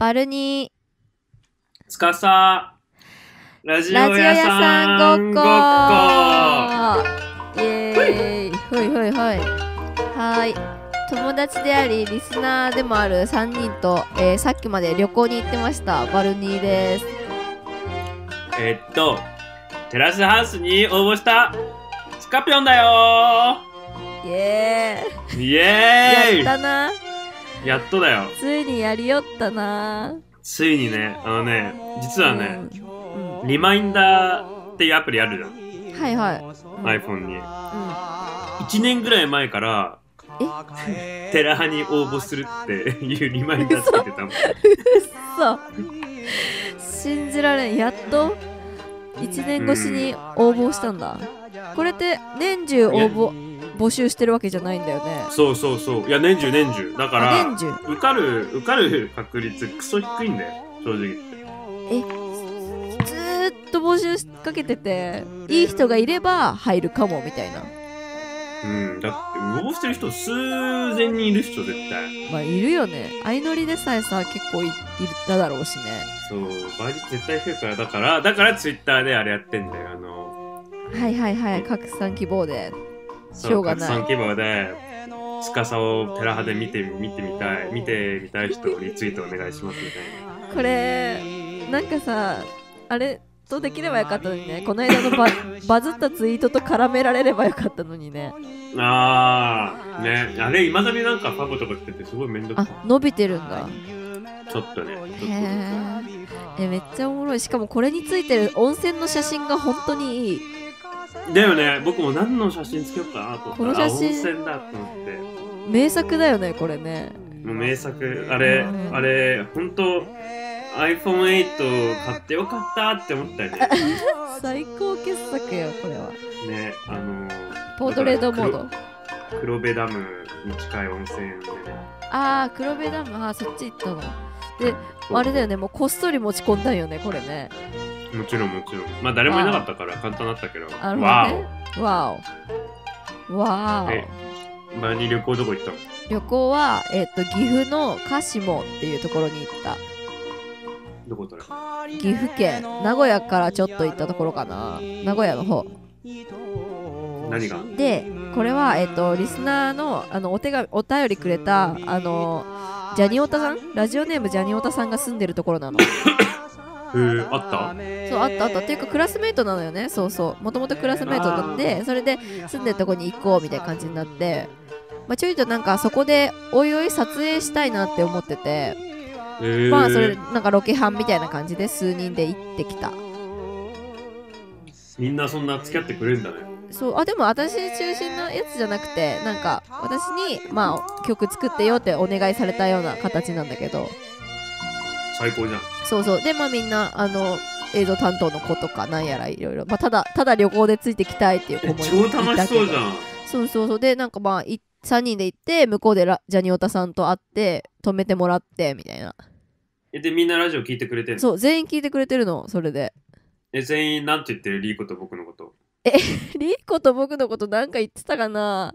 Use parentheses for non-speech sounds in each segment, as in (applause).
バルニー。つかさラジオ屋さんごっこイエーイほいほいほい。はい。友達であり、リスナーでもある3人と、えー、さっきまで旅行に行ってました、バルニーです。えっと、テラスハウスに応募したスカピョンだよイエーイイエーイやったなやっとだよ。ついにやりよったなついにね、あのね、実はね、うん、リマインダーっていうアプリあるじゃん。はいはい。iPhone に。うん、1年ぐらい前から、え寺派に応募するっていうリマインダーつけてたもん。うそ信じられん。やっと1年越しに応募したんだ。うん、これって年中応募。募集してるわけじゃないんだよねそうそうそういや年中年中だから年中受かる受かる確率クソ低いんだよ正直言ってえずーっと募集かけてていい人がいれば入るかもみたいなうんだって応募してる人数千人いる人絶対まあいるよね相乗りでさえさ結構いいっただろうしねそう倍率絶対低いからだからだからツイッターであれやってんだよあのはいはいはい拡散希望でしょうがない。拡散規模で、司を寺派で見て見てみたい、見てみたい人リツイートお願いしますみたいな。これ、なんかさ、あれとできればよかったのにね、この間のバ (laughs) バズったツイートと絡められればよかったのにね。ああ、ね、あれ、いまだになんかパブとかしてて、すごいめんどくさい。伸びてるんだ。ちょっとね。へえ、めっちゃおもろい。しかもこれについてる温泉の写真が本当にいい。だよね僕も何の写真つけようかなとこの写真温泉だと思って名作だよねこれねもう名作あれ、うん、あれ本当 iPhone8 買ってよかったって思ったよね (laughs) 最高傑作よこれはねあのポートレードモード黒部ダムに近い温泉でねああ黒部ダムあそっち行ったのであれだよねもうこっそり持ち込んだよねこれねもちろんもちろんまあ誰もいなかったから簡単だったけどなるわどねわおわおえお前に旅行どこ行ったの旅行は、えっと岐阜の鹿島っていうところに行ったどこだろ岐阜県名古屋からちょっと行ったところかな名古屋の方何がでこれは、えっとリスナーのあのお手紙お便りくれたあのジャニオタさんラジオネームジャニオタさんが住んでるところなの (laughs) えあったそうあったあったっていうかクラスメートなのよねそうそうもともとクラスメートなってそれで住んでるとこに行こうみたいな感じになって、まあ、ちょいとなんかそこでおいおい撮影したいなって思ってて、まあそれなんかロケハンみたいな感じで数人で行ってきたみんなそんな付き合ってくれるんだねそうあでも私中心のやつじゃなくてなんか私に、まあ、曲作ってよってお願いされたような形なんだけど最高じゃんそうそうでまあみんなあの映像担当の子とかなんやらいろいろ、まあ、ただただ旅行でついてきたいっていう子もい超楽しそうじゃんそうそうそうでなんかまあ3人で行って向こうでラジャニオタさんと会って止めてもらってみたいなえでみんなラジオ聞いてくれてるそう全員聞いてくれてるのそれでえ全員なんて言ってるリーコと僕のことえリーコと僕のことなんか言ってたかな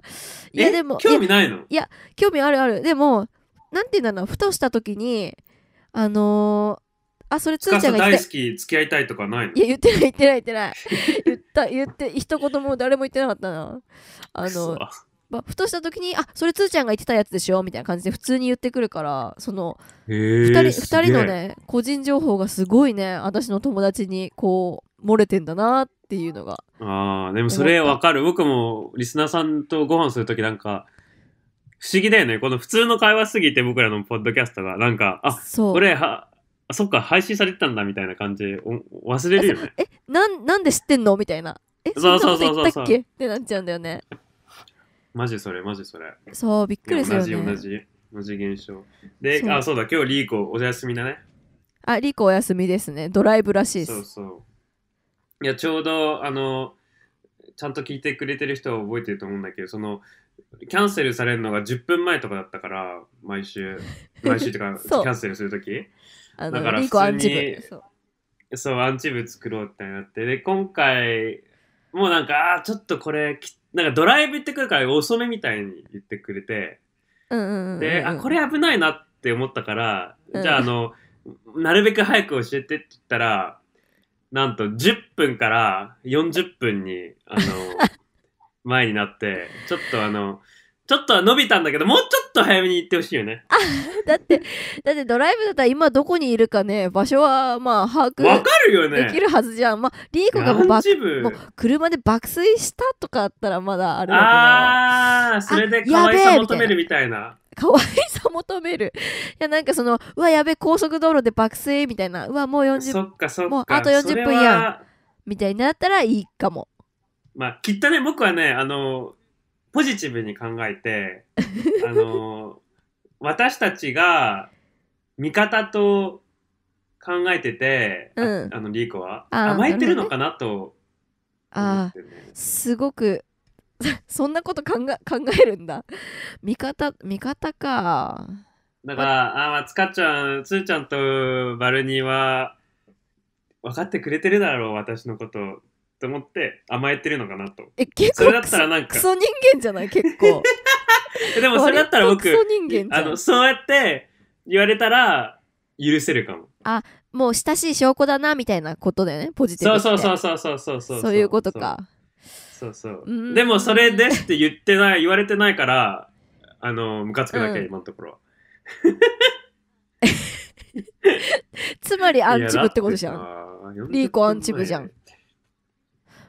いやでも興味ないのいや興味あるあるでもなんて言うんだろうふとした時にあのー、あ、それつーちゃんが大好き、付き合いたいとかないのいや、言ってない、言ってない、言ってない。言った、言って、一言も誰も言ってなかったな。あの、まあ、ふとした時に「あそれつーちゃんが言ってたやつでしょ」みたいな感じで普通に言ってくるからその2人二人のね個人情報がすごいね私の友達にこう漏れてんだなっていうのがあでもそれわかる僕もリスナーさんとご飯する時なんか不思議だよね。この普通の会話すぎて僕らのポッドキャストが、なんか、あ、そうこれは、あそっか、配信されてたんだみたいな感じ、お忘れるよね。え、なん、なんで知ってんのみたいな。え、そうそうそうそうっっけってなっちゃうんだよね。マジそれ、マジそれ。そう、びっくりするよね。同じ、同じ、同じ現象。で、あ、そうだ、今日リーコお休みだね。あ、リーコお休みですね。ドライブらしいです。そうそう。いや、ちょうど、あの、ちゃんと聞いてくれてる人は覚えてると思うんだけどそのキャンセルされるのが10分前とかだったから毎週 (laughs) 毎週とかキャンセルするときだから普通にそうそうアンチ部作ろうってなってで今回もうなんかあちょっとこれきなんかドライブ行ってくるから遅めみたいに言ってくれてうんうんうんで、あこれ危ないなって思ったから、うんじゃああのなるべく早く教えてって言ったらなんと10分から40分に、あの、(laughs) 前になって、ちょっとあの、ちょっとは伸びたんだけど、もうちょっと早めに行ってほしいよね。あ、だって、だってドライブだったら今どこにいるかね、場所はまあ把握わかるよね。できるはずじゃん。まあ、リーコがもう車で爆睡したとかあったらまだあるわけだ。ああ、それで可愛さ求めるみたいな。可愛さ求める。いや、なんかその、うわ、やべ、高速道路で爆睡みたいな、うわ、もう40そっかそっかもうあと40分やん。みたいになったらいいかも。まあ、きっとね、僕はね、あの、ポジティブに考えて、(laughs) あの、私たちが味方と考えてて、うん、あのリーコは甘えてるのかなと、ね、ああすごく (laughs) そんなこと考え考えるんだ。味方、味方か。だから、あ、まあ、つかちゃん、つーちゃんとバルニーは、分かってくれてるだろう、私のこと。と思って甘えてるのかなと。え、結構。それだったらなんか。クソ人間じゃない結構。(laughs) でもそれだったら僕、あの、そうやって言われたら許せるかも。あ、もう親しい証拠だな、みたいなことだよね、ポジティブそうそうそうそうそうそうそう。そういうことか。そうそう、うん、でもそれですって言ってない言われてないからあのムカつくだけ、うん、今のところは (laughs) つまりアンチブってことじゃんリーコアンチブじゃん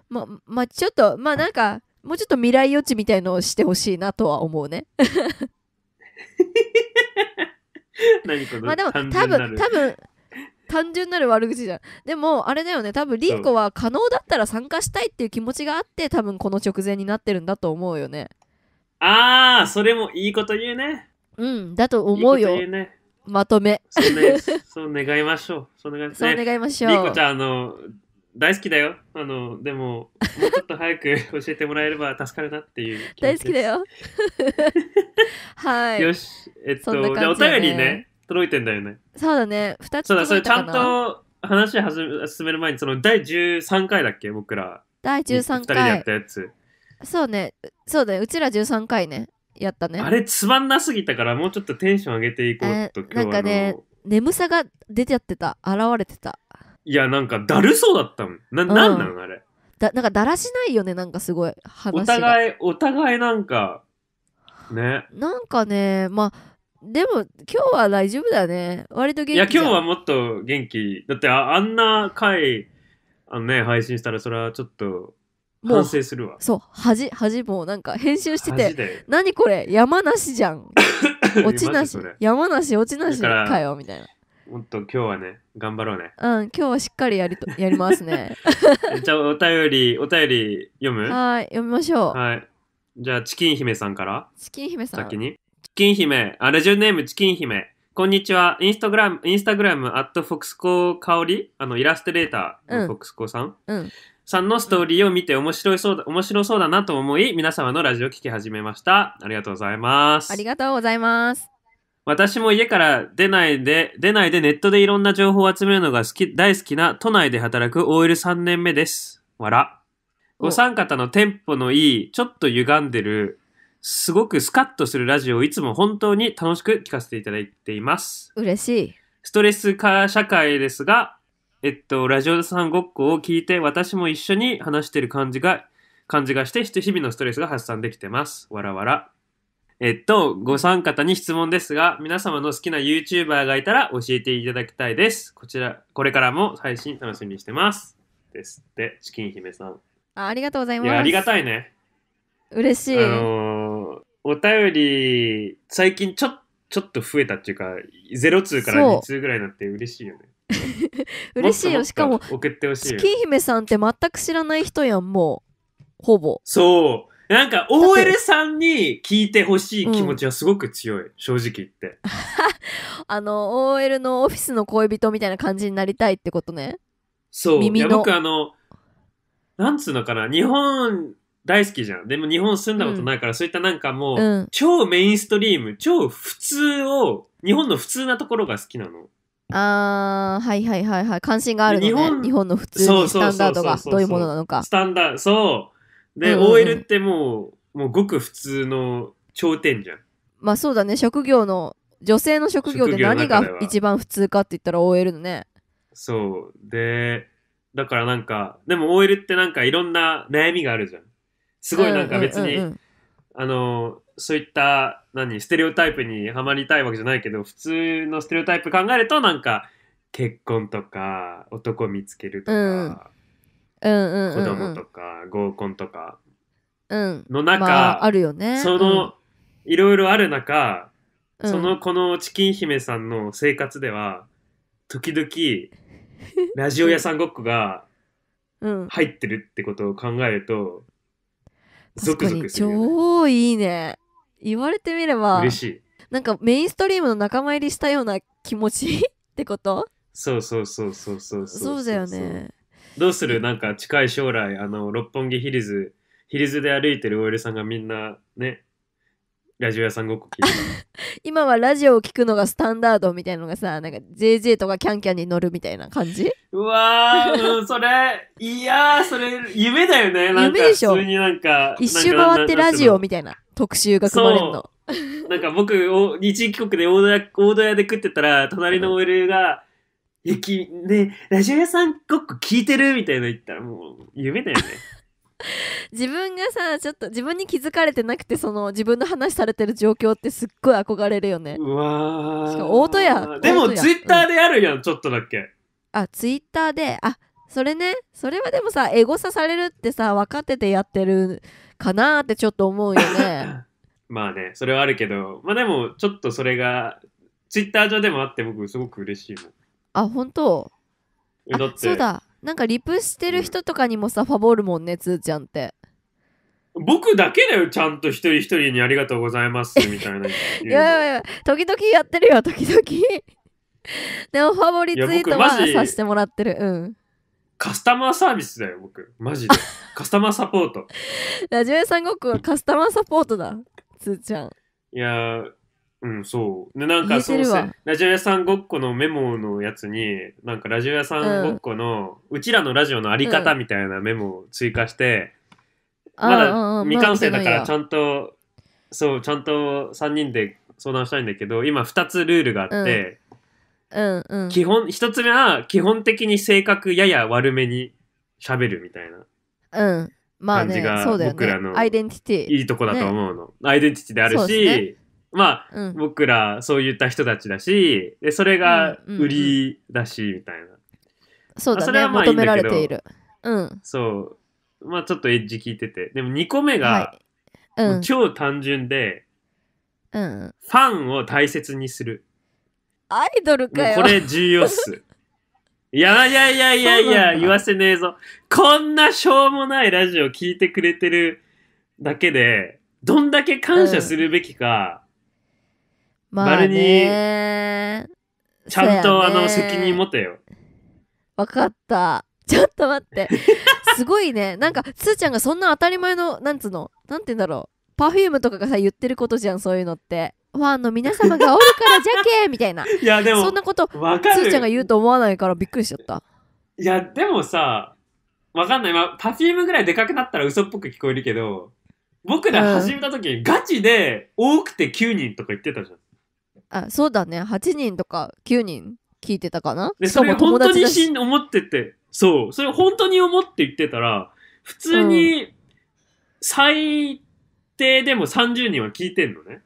ままあちょっとまあなんかもうちょっと未来予知みたいのをしてほしいなとは思うね (laughs) 何このまあでも多分多分単純なる悪口じゃんでもあれだよね多分リンコは可能だったら参加したいっていう気持ちがあって多分この直前になってるんだと思うよねああそれもいいこと言うねうんだと思うよいいね、まとめそう,、ね、そう願いましょうそう願い,、ね、そう願いましょうリンコちゃんあの大好きだよあのでももうちょっと早く (laughs) 教えてもらえれば助かるなっていう大好きだよ (laughs) はいよしえっと、ね、じゃあお便りね届いてんだよね。そうだね。二つちゃんと話始め進める前に、その第13回だっけ、僕ら。第13回。2人でやったやつ。そうね。そうだね。うちら13回ね。やったね。あれ、つまんなすぎたから、もうちょっとテンション上げていこうと、えー、なんかね、眠さが出ちゃってた。現れてた。いや、なんかだるそうだったもん。な、うん、なんなんあれ。だなんかだらしないよね、なんかすごい話お互い、お互いなんか、ね。なんかね、まあ、でも今日は大丈夫だね。割と元気いや今日はもっと元気。だってああんな回あのね配信したらそれはちょっと反省するわ。そう恥恥もうなんか編集してて何これ山梨じゃん。(laughs) 落ちなし山梨落ちなしかよみたいな。もっと今日はね頑張ろうね。うん今日はしっかりやりと (laughs) やりますね。(laughs) じゃあお便りお便り読む。はい読みましょう。はい。じゃあチキン姫さんから。チキン姫さん。先に。キン姫、あ、ラジオネームチキン姫。こんにちは。インスタグラム、インスタグラム、アットフォクスコ香り、あの、イラストレーターのフォクスコさん、うん、さんのストーリーを見て面白そうだ、面白そうだなと思い、皆様のラジオを聞き始めました。ありがとうございます。ありがとうございます。私も家から出ないで、出ないでネットでいろんな情報を集めるのが好き、大好きな都内で働く OL3 年目です。わら。お三方のテンポのいい、ちょっと歪んでる、すごくスカッとするラジオをいつも本当に楽しく聞かせていただいています。嬉しい。ストレス化社会ですが、えっと、ラジオさんごっこを聞いて、私も一緒に話してる感じが、感じがして、日々のストレスが発散できてます。わらわら。えっと、ご参方に質問ですが、皆様の好きな YouTuber がいたら教えていただきたいです。こちら、これからも配信楽しみにしてます。ですって、チキン姫さん。あありがとうございます。いや、ありがたいね。嬉しい。あのーお便り、最近ちょちょっと増えたっていうか、0通から2通ぐらいになって嬉しいよね。(laughs) 嬉しいよ。しかも、送ってほしい月姫さんって全く知らない人やん、もう。ほぼ。そう。なんか、OL さんに聞いてほしい気持ちはすごく強い、うん、正直言って。(laughs) あの、OL のオフィスの恋人みたいな感じになりたいってことね。そう。耳の僕あの、なんつうのかな、日本大好きじゃん。でも日本住んだことないから、そういったなんかもう、うん、超メインストリーム、超普通を、日本の普通なところが好きなの。あー、はいはいはいはい。関心があるのね。日本日本の普通のスタンダードがどういうものなのか。スタンダード、そう。で、うんうん、OL ってもう、もうごく普通の頂点じゃん。まあそうだね、職業の、女性の職業で何が一番普通かって言ったら OL のね。そう。で、だからなんか、でも OL ってなんかいろんな悩みがあるじゃん。すごいなんか別に、うんうんうんあのそういった何ステレオタイプにはまりたいわけじゃないけど普通のステレオタイプ考えるとなんか結婚とか男見つけるとか、うん、うんうんうん、子供とか合コンとかの中、まあ、あるよね、その、いろいろある中、そのこのチキン姫さんの生活では時々ラジオ屋さんごっこが入ってるってことを考えると、ゾクゾク超いいね言われてみれば嬉しいなんかメインストリームの仲間入りしたような気持ち (laughs) ってことそうそうそうそうそうそうだよねどうするなんか近い将来あの六本木ヒルズヒルズで歩いてる OL さんがみんなねラジオ屋さんごっこ聞いて (laughs) 今はラジオを聞くのがスタンダードみたいなのがさなんか JJ とかキャンキャンに乗るみたいな感じうわー、うん、それいやーそれ夢だよねなんか夢でしょ普通になんか一周回ってラジオみたいな特集が組まれるのなんか僕お日帰国で大戸屋大戸屋で食ってたら隣の OL が「ゆねラジオ屋さんごっこ聞いてる?」みたいなの言ったらもう夢だよね (laughs) 自分がさちょっと自分に気づかれてなくてその自分の話されてる状況ってすっごい憧れるよねうわしかも大でもツイッターであるやん、うん、ちょっとだけあツイッターであそれねそれはでもさエゴサされるってさ分かっててやってるかなってちょっと思うよね (laughs) まあねそれはあるけどまあでもちょっとそれがツイッター上でもあって僕すごく嬉しいもんあ本当だってそうだなんかリプしてる人とかにもさ、ファボるもんねつーちゃんって僕だけだよ、ちゃんと一人一人にありがとうございますみたいな。(laughs) いやいやいや、時々やってるよ、時々。(laughs) でも、ファボリツイートはさせてもらってる。うん。カスタマーサービスだよ、僕。マジで。(laughs) カスタマーサポート。ラジオ屋さんごっこはカスタマーサポートだ、つーちゃん。いやうん、そう。で、なんか、そうラジオ屋さんごっこのメモのやつに、なんか、ラジオ屋さんごっこの、うちらのラジオのあり方みたいなメモを追加して、うん、まだ未完成だから、ちゃんと、そう、ちゃんと3人で相談したいんだけど、今、2つルールがあって、うんうん、基本、1つ目は、基本的に性格やや悪めに喋るみたいな。うん。まあ、ね、感じが、僕らの、アイデンティティ。いいとこだと思うの。アイデンティティであるし、まあ、うん僕らそういった人たちだしでそれが売りだし、みたいなそうだねまあ求められているうんそうまあちょっとエッジ聞いててでも2個目はが、うもう超単純でうんファンを大切にするアイドルかよこれ重要っす (laughs) いやいやいやいやいや言わせねえぞこんなしょうもないラジオ聞いてくれてるだけでどんだけ感謝するべきか、まあねちゃんと、あの、責任持てよ。わかった。ちょっと待って。すごいね。なんか、つーちゃんがそんな当たり前の、なんつうの、なんて言うんだろう。パフュームとかがさ、言ってることじゃん、そういうのって。ファンの皆様がおるからじゃけみたいな。いや、でも、そんなこと、つーちゃんが言うと思わないからびっくりしちゃった。いや、でもさ、わかんない。まあ、パフュームぐらいでかくなったら嘘っぽく聞こえるけど、僕ら始めた時、うん、ガチで多くて9人とか言ってたじゃん。あそうだね8人とか9人聞いてたかなでしかも友達だ本当に思っててそうそれ本当に思って言ってたら普通に最低でも30人は聞いてんのね、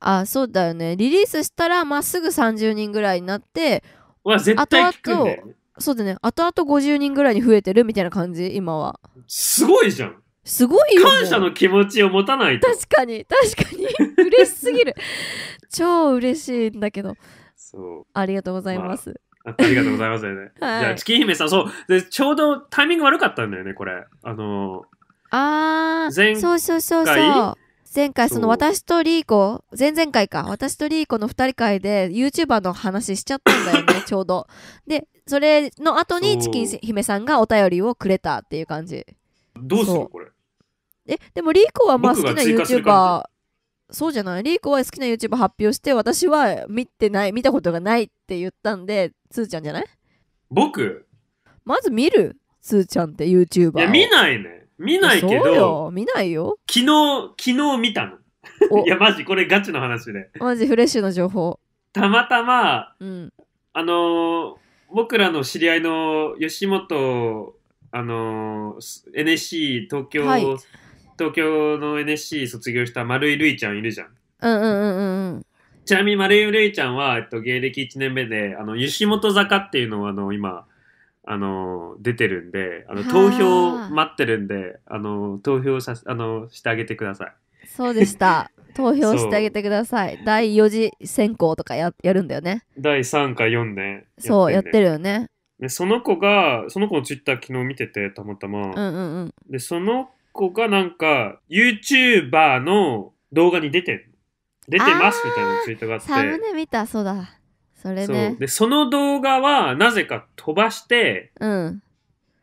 あそうだよねリリースしたらまっすぐ30人ぐらいになっては絶対聞くんだよ、ね、そうだね後々50人ぐらいに増えてるみたいな感じ今はすごいじゃんすごいよ。感謝の気持ちを持たないと。確かに、確かに。嬉しすぎる。(laughs) 超嬉しいんだけど。そう。ありがとうございます。まあ、ありがとうございますね。(laughs) はい、じゃあ、チキン姫さん、そう。で、ちょうどタイミング悪かったんだよね、これ。あのー、ああ、そうそうそうそう。前回その私とリーコ前々回か私とリーコの2人会で YouTuber の話しちゃったんだよね (laughs) ちょうどでそれの後にチキン姫さんがお便りをくれたっていう感じどうするこれえでもリーコはまあ好きな YouTuber そうじゃないリーコは好きな YouTuber 発表して私は見てない見たことがないって言ったんでつーちゃんじゃない僕まず見るつーちゃんって YouTuber いや見ないね見ないけど見ないよ昨日昨日見たの (laughs) いやマジこれガチの話でマジフレッシュな情報たまたま、うん、あのー、僕らの知り合いの吉本あのー、NSC 東京、はい東京の NSC 卒業した丸井るいちゃんいるじゃん。うんうんうんうんちなみに丸井るいちゃんは、えっと、芸歴1年目で、あの、吉本坂っていうのを、あの、今、あの、出てるんで、あの、投票待ってるんで、あの、投票さ、あの、してあげてください。そうでした。(laughs) 投票してあげてください。第4次選考とかややるんだよね。第3か4ね。そう、やってるよね。でその子がその子のツイッター昨日見ててたまたま、うんうんうん、でその子がなんか、YouTuber の動画に出てる出てますみたいなツイートがあって。サムネ見た、そうだ。それね。そで、その動画は、なぜか飛ばして、うん。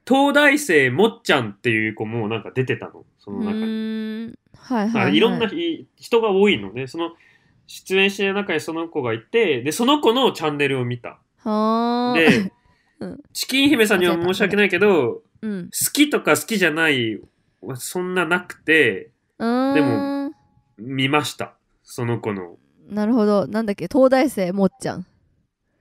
東大生もっちゃんっていう子もなんか出てたの、その中に。はいはい、はい、いろんな人が多いのね。その、出演してる中にその子がいて、で、その子のチャンネルを見た。で、(laughs) うん、チキン姫さんには申し訳ないけど、うん、好きとか好きじゃないそんななくて、でも、見ました。その子の。なるほど。なんだっけ、東大生もっちゃん。っ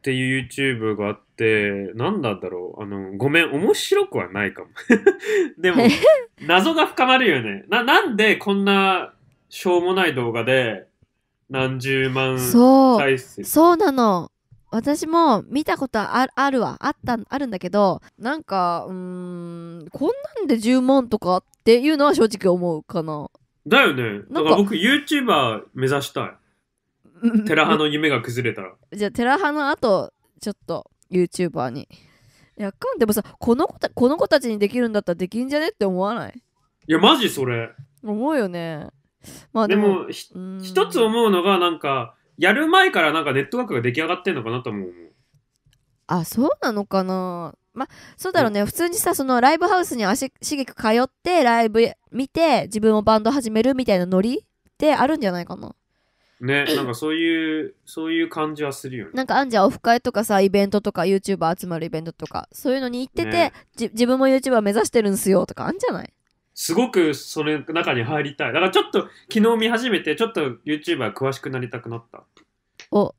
ていう YouTube があって、なんだだろう。あの、ごめん、面白くはないかも。(laughs) でも、(laughs) 謎が深まるよね。な、なんでこんなしょうもない動画で何十万再生そうなの。私も見たことあるわあったあるんだけどなんかうんこんなんで10万とかっていうのは正直思うかなだよねだから僕 YouTuber 目指したい寺派の夢が崩れたら (laughs) じゃあ寺派のの後ちょっと YouTuber にいやかんでもさこの子たこの子たちにできるんだったらできんじゃねって思わないいやマジそれ思うよねまあでも一つ思うのがなんかやる前からなんかネットワークが出来上がってんのかなと思う。あ、そうなのかなまあ、そうだろうね。普通にさ、そのライブハウスに足しげく通って、ライブ見て、自分もバンド始めるみたいなノリってあるんじゃないかな。ね、なんかそういう、そういう感じはするよね。なんかあんじゃオフ会とかさ、イベントとか、YouTuber 集まるイベントとか、そういうのに行ってて、ね、自分も YouTuber 目指してるんすよとかあんじゃないすごくその中に入りたい。だからちょっと昨日見始めて、ちょっと YouTuber 詳しくなりたくなった。お、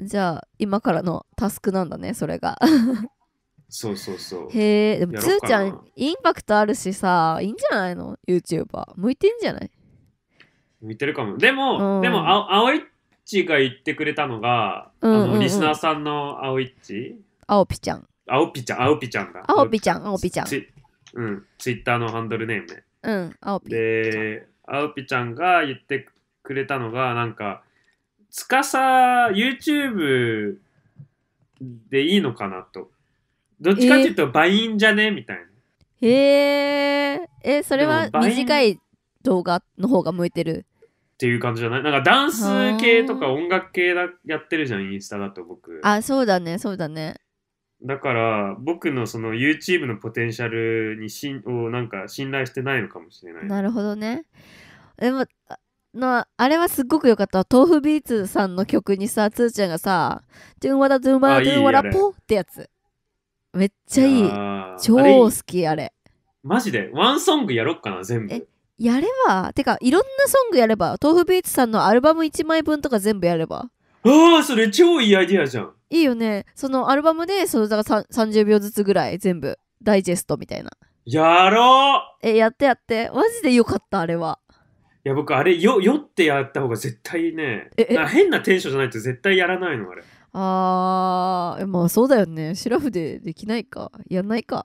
じゃあ今からのタスクなんだね、それが。そうそうそう。へえ、でもつーちゃん、インパクトあるしさ、いいんじゃないの ?YouTuber。向いてんじゃない向いてるかも。でも、うん、でもあ、あおいっちが言ってくれたのが、うんうんうん、あのリスナーさんのあおいっち。あおぴちゃん。あおぴちゃん、あおぴちゃんが。あおぴちゃん、あおぴちゃん。うん、ツイッターのハンドルネームね。うん、あおぴ。で、あおぴちゃんが言ってくれたのが、なんか、つかさ、YouTube でいいのかなと。どっちかっていうと、バインじゃねみたいな。へえー、え、それは短い動画の方が向いてる。っていう感じじゃないなんかダンス系とか音楽系だやってるじゃん、インスタだと僕。あ、そうだね、そうだね。だから僕のその YouTube のポテンシャルにしんをなんか信頼してないのかもしれない。なるほどね。でものあれはすっごく良かった豆腐ビーツさんの曲にさつーちゃんがさ「ドゥンワダドゥンワダドゥンワダポ」ってやつめっちゃいい超好きあれマジでワンソングやろっかな全部えやればてかいろんなソングやれば豆腐ビーツさんのアルバム1枚分とか全部やればああそれ超いいアイディアじゃんいいよね。そのアルバムで、そのだから30秒ずつぐらい全部ダイジェストみたいな。やろうえ、やってやって。マジでよかった、あれは。いや、僕、あれ、よ、酔ってやった方が絶対ね、変なテンションじゃないと絶対やらないの、あれ。あー、まあそうだよね。シラフでできないか。やんないか。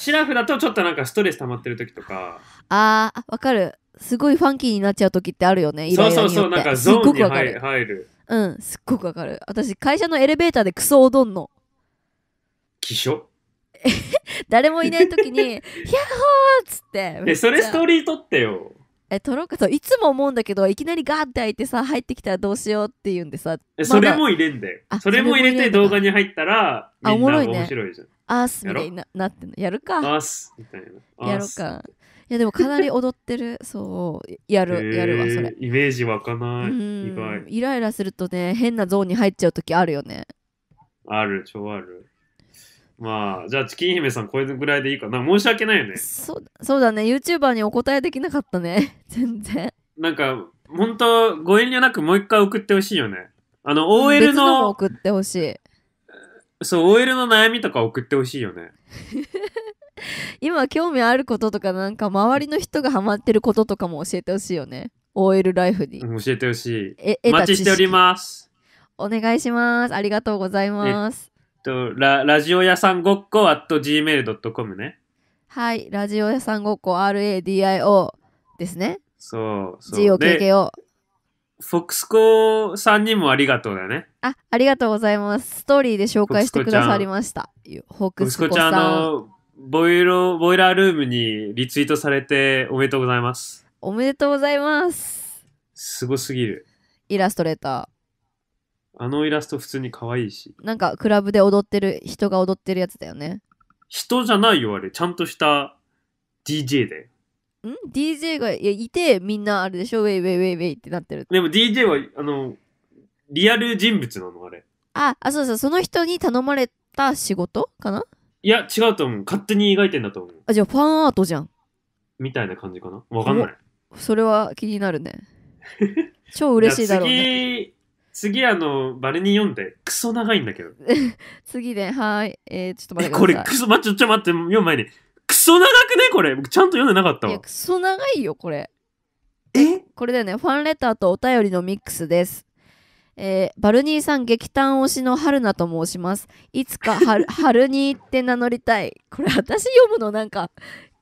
シラフだとちょっとなんかストレス溜まってる時とか。あー、わかる。すごいファンキーになっちゃう時ってあるよね。イライラによってそうそうそう、なんかゾーンに入る。うんすっごくわかる私会社のエレベーターでクソおどんの気象 (laughs) 誰もいない時に「ヤ (laughs) ッホー!」っつってえそれストーリー撮ってよえ撮ろうかといつも思うんだけどいきなりガーって開いてさ入ってきたらどうしようって言うんでさえそれも入れんだよそれも入れて動画に入ったらみんな面白いじゃんあおもろいねあーすみたいにななってんのやるかあーすみたいなやろうかやでもかなり踊ってる (laughs) そうやる、えー、やるわそれイメージ湧かない意外イライラするとね変なゾーンに入っちゃう時あるよねある超あるまあじゃあチキン姫さんこれぐらいでいいかな申し訳ないよねそうそうだね YouTuber にお答えできなかったね (laughs) 全然なんか本当ご遠慮なくもう一回送ってほしいよねあの OL のの送ってほしいそう OL の悩みとか送ってほしいよね (laughs) (laughs) 今興味あることとかなんか周りの人がハマってることとかも教えてほしいよね OL ライフに教えてほしいえお待ちしておりますお願いしますありがとうございますとララジオ屋さんごっこ at gmail.com ねはいラジオ屋さんごっこ RADIO ですねそうそう GOKKO フォックスコさんにもありがとうだね。あ、ありがとうございます。ストーリーで紹介してくださりました。フォックスコちゃんのボイロ、ボイラールームにリツイートされておめでとうございます。おめでとうございます。すごすぎる。イラストレーター。あのイラスト普通に可愛いし。なんかクラブで踊ってる、人が踊ってるやつだよね。人じゃないよ、あれ。ちゃんとした DJ だよ。ん ?DJ がいてみんなあれでしょウェイウェイウェイウェイってなってる。でも DJ はあのリアル人物なのあれ。あ、あ、そうそう、その人に頼まれた仕事かないや、違うと思う。勝手に描いてんだと思う。あ、じゃあファンアートじゃん。みたいな感じかな。わかんない。それは気になるね。(laughs) 超嬉しいだろうね。次、次あの、バレに読んで、クソ長いんだけど。(laughs) 次で、はい。えー、ちょっと待ってこれ、クソ、待って、ちょ、待って、読む前に。クソ長くねこれ。ちゃんと読んでなかったわ。いや、クソ長いよ、これ。えこれだよね。ファンレターとお便りのミックスです。えー、バルニーさん劇団推しの春菜と申します。いつか春に行 (laughs) って名乗りたい。これ私読むのなんか、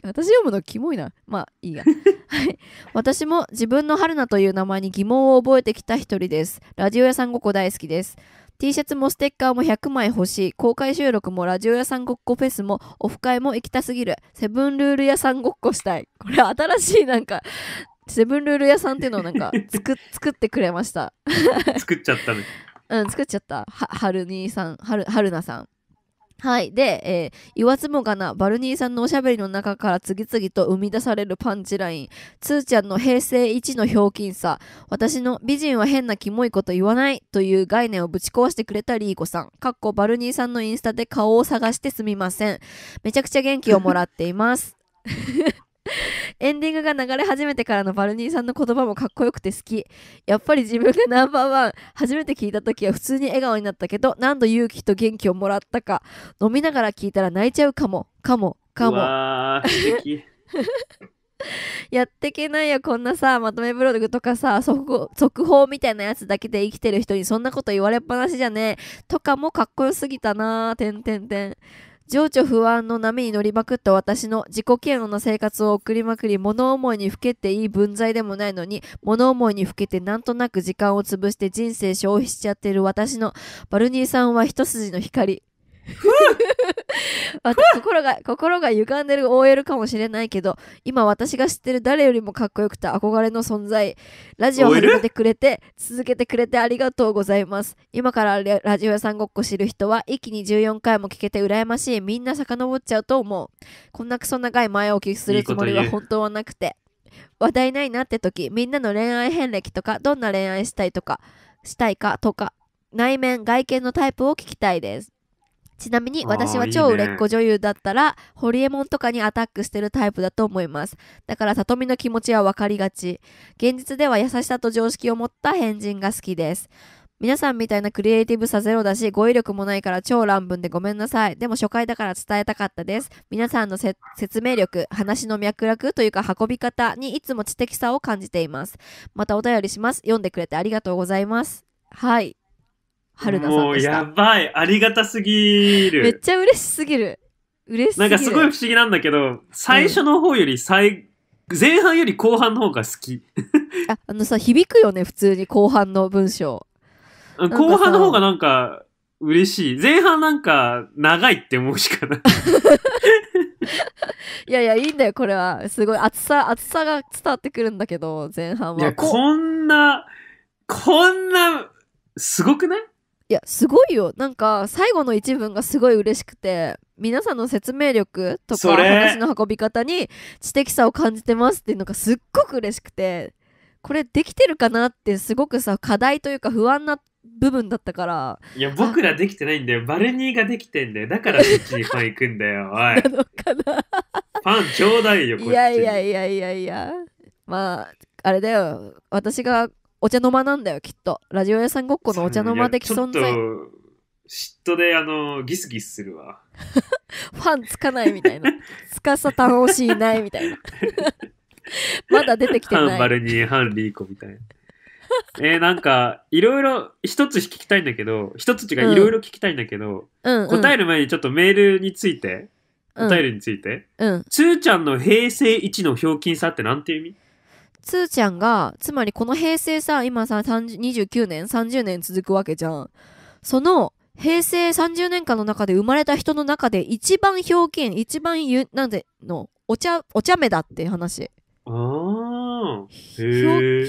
私読むのキモいな。まあいいや。はい。私も自分の春菜という名前に疑問を覚えてきた一人です。ラジオ屋さんごっこ大好きです。T シャツもステッカーも100枚欲しい。公開収録もラジオ屋さんごっこフェスもオフ会も行きたすぎる。セブンルール屋さんごっこしたい。これ新しいなんか、セブンルール屋さんっていうのをなんか (laughs) 作作ってくれました (laughs) 作っちゃったねうん作っちゃったはるにさんはるはるなさんはいで、えー、言わずもがなバルニーさんのおしゃべりの中から次々と生み出されるパンチラインつーちゃんの平成一のひょうきんさ私の美人は変なキモいこと言わないという概念をぶち壊してくれたリーコさんかっこバルニーさんのインスタで顔を探してすみませんめちゃくちゃ元気をもらっていますエンディングが流れ始めてからのバルニーさんの言葉もかっこよくて好き。やっぱり自分がナンバーワン、初めて聞いた時は普通に笑顔になったけど、何度勇気と元気をもらったか、飲みながら聞いたら泣いちゃうかも、かも、かも。(laughs) やってけないよこんなさまとめブログとかさ速報みたいなやつだけで生きてる人にそんなこと言われっぱなしじゃねえとかもかっこよすぎたなてんてんてん情緒不安の波に乗りまくった私の自己嫌悪な生活を送りまくり物思いにふけていい分際でもないのに物思いにふけてなんとなく時間を潰して人生消費しちゃってる私のバルニーさんは一筋の光 (laughs) 心が心が歪んでる OL かもしれないけど今私が知ってる誰よりもかっこよくて憧れの存在ラジオ始めてくれて続けてくれてありがとうございます今からラジオ屋さんごっこ知る人は一気に14回も聞けて羨ましいみんな遡っちゃうと思うこんなクソ長い前置きするつもりは本当はなくて話題ないなって時みんなの恋愛遍歴とかどんな恋愛したいとかしたいかとか内面外見のタイプを聞きたいですちなみに私は超売れっ子女優だったら、いいね、ホリエモンとかにアタックしてるタイプだと思います。だから、里みの気持ちは分かりがち。現実では優しさと常識を持った変人が好きです。皆さんみたいなクリエイティブさゼロだし、語彙力もないから超乱文でごめんなさい。でも初回だから伝えたかったです。皆さんの説明力、話の脈絡というか運び方にいつも知的さを感じています。またお便りします。読んでくれてありがとうございます。はい。春菜さんもうやばい、ありがたすぎる。めっちゃ嬉しすぎる。嬉しすぎる。なんかすごい不思議なんだけど、最初の方より最、うん、前半より後半の方が好き。(laughs) ああのさ、響くよね、普通に後半の文章。後半の方がなんか嬉しい。前半なんか長いって思うしかない。(laughs) いやいや、いいんだよ、これは。すごい、厚さ、厚さが伝わってくるんだけど、前半は。いや、こんな、こんな、すごくないいやすごいよなんか最後の一文がすごい嬉しくて皆さんの説明力とか話の運び方に知的さを感じてますっていうのがすっごく嬉しくてこれできてるかなってすごくさ課題というか不安な部分だったからいや僕らできてないんだよバルニーができてんだよだからそっちにパン行くんだよおいパンちょうだいよこっちいやいやいやいやいやまああれだよ私がお茶の間なんだよきっとラジオ屋さんごっこのお茶の間的存在嫉妬であのギスギスするわ (laughs) ファンつかないみたいなつかさたんしいないみたいな (laughs) まだ出てきてないンバルニーンリーコみたいな (laughs) えー、なんかいろいろ一つ聞きたいんだけど一つ違ういろいろ聞きたいんだけど、うん、答える前にちょっとメールについて、うん、答えるについて、うん、つーちゃんの平成一のひょうきんさってなんて意味つーちゃんが、つまりこの平成さ、今さ、29年 ?30 年続くわけじゃん。その、平成30年間の中で生まれた人の中で一番表現、一番ゆ、なんでの、お茶、お茶目だっていう話。あひ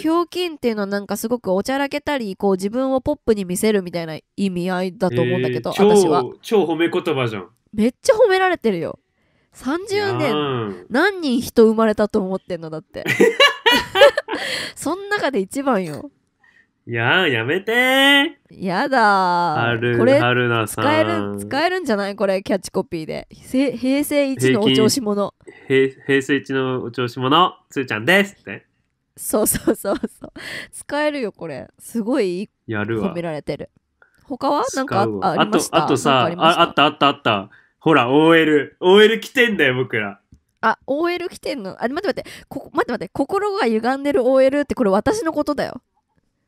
ょうきんっていうのはなんかすごくおちゃらけたりこう自分をポップに見せるみたいな意味合いだと思うんだけど、私は超褒め言葉じゃんめっちゃ褒められてるよ30年何人人生まれたと思ってんのだって (laughs) (laughs) そん中で一番よ。いややめてやだー。これ使える、使えるんじゃないこれ、キャッチコピーで。平成一のお調子者。平成一のお調子者、つーちゃんですって。そうそうそうそう。使えるよ、これ。すごいやる褒められてる。他はなんかあありましたあとあとさああったあったあった。ほら、OL。OL 来てんだよ、僕ら。あ、OL 来てんのあ、待って待って、こ待って待って、心が歪んでる OL ってこれ私のことだよ。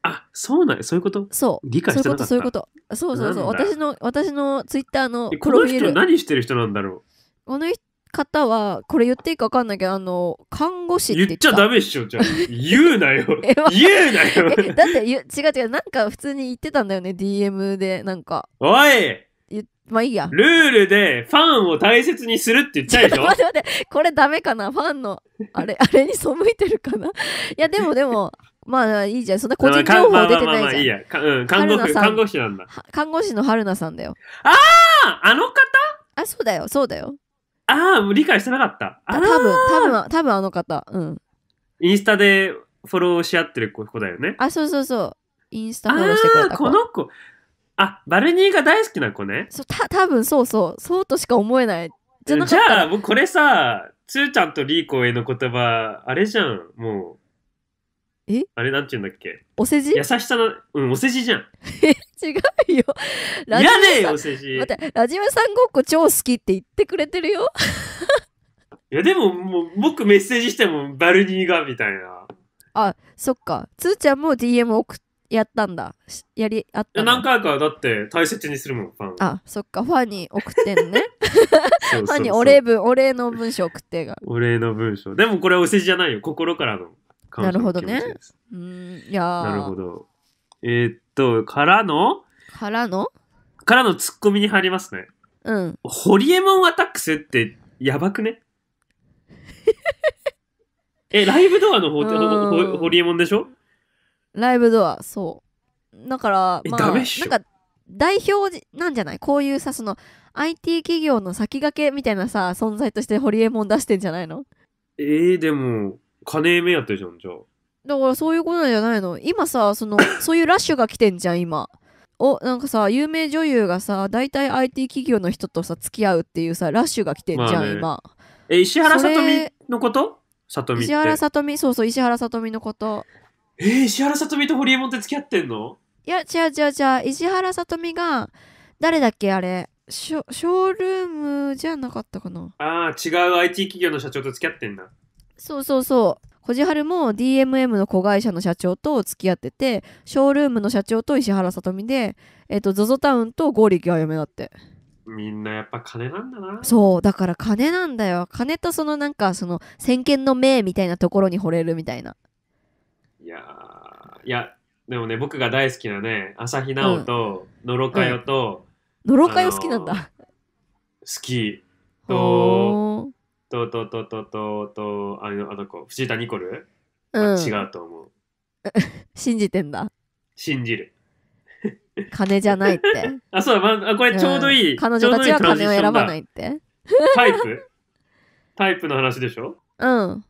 あ、そうなんそういうことそう。理解してなかったそういうこと、そういうこと。そうそうそう。私の、私のツイッターのプロフィール。この人何してる人なんだろうこの方は、これ言っていいか分かんないけど、あの、看護師って言っちゃダメっしょ、じゃ (laughs) 言うなよ。言うなよ。だって、違う違う、なんか普通に言ってたんだよね、DM で、なんか。おいまあいいや。ルールでファンを大切にするって言ったでしょ (laughs) 待って待って、これダメかなファンの、あれ、(laughs) あれに背いてるかないや、でもでも、まあいいじゃん。そんな個人情報出てないじゃん。まあまあまあまあいいや。うん、看護看護師なんだ。看護師の春菜さんだよ。あああの方あ、そうだよ、そうだよ。ああ、もう理解してなかった。あ多分、多分、多分あの方。うん。インスタでフォローし合ってる子だよね。あ、そうそうそう。インスタフォローしてくれた子。この子。あ、バルニーが大好きな子ね。そう、た、多分そうそう、そうとしか思えない。じゃじゃあ、もうこれさ、つーちゃんとリーコへの言葉、あれじゃん、もう。えあれなんて言うんだっけお世辞優しさの、うん、お世辞じゃん。え、違うよ。ラジいらねえよ、お世辞。待って、ラジムさんごっこ超好きって言ってくれてるよ。(laughs) いや、でも、もう、僕メッセージしても、バルニーが、みたいな。あ、そっか。つーちゃんも DM 送っやったんだやりあった何回かだって大切にするもんファンあそっかファンに送ってんね (laughs) (laughs) ファンにお礼文お礼の文章送ってがお礼の文章でもこれお世辞じゃないよ心からの感謝なるほどねうんいやなるほどえー、っとからのからのからのツッコミに入りますねうんホリエモンアタックスってやばくね (laughs) えライブドアの方っホホリエモンでしょライブドアそうだからまあなんか代表なんじゃないこういうさその IT 企業の先駆けみたいなさ存在としてホリエモン出してんじゃないのえー、でも金目当てじゃんじゃあだからそういうことなんじゃないの今さその (coughs) そういうラッシュが来てんじゃん今おなんかさ有名女優がさ大体 IT 企業の人とさ付き合うっていうさラッシュが来てんじゃん、まあね、今え石原さとみのこと石原さとみそうそう石原さとみのことえー、石原さとみとホリエモンって付き合ってんのいや、違う違う違う。石原さとみが、誰だっけあれ。ショショールームじゃなかったかな。ああ、違う IT 企業の社長と付き合ってんだ。そうそうそう。こじはるも DMM の子会社の社長と付き合ってて、ショールームの社長と石原さとみで、えっ、ー、と、ZOZO タウンと剛力は嫁だって。みんなやっぱ金なんだな。そう、だから金なんだよ。金とそのなんか、その先見の明みたいなところに惚れるみたいな。いやいやでもね僕が大好きなね朝日奈央と野呂佳代と、野呂佳代好きなんだ好きとととととととあのあの子藤田ニコル、うん、違うと思う (laughs) 信じてんだ信じる金じゃないって (laughs) あそう、まあ、これちょうどいい、うん、彼女たちは金を選ばないってタイプタイプの話でしょうん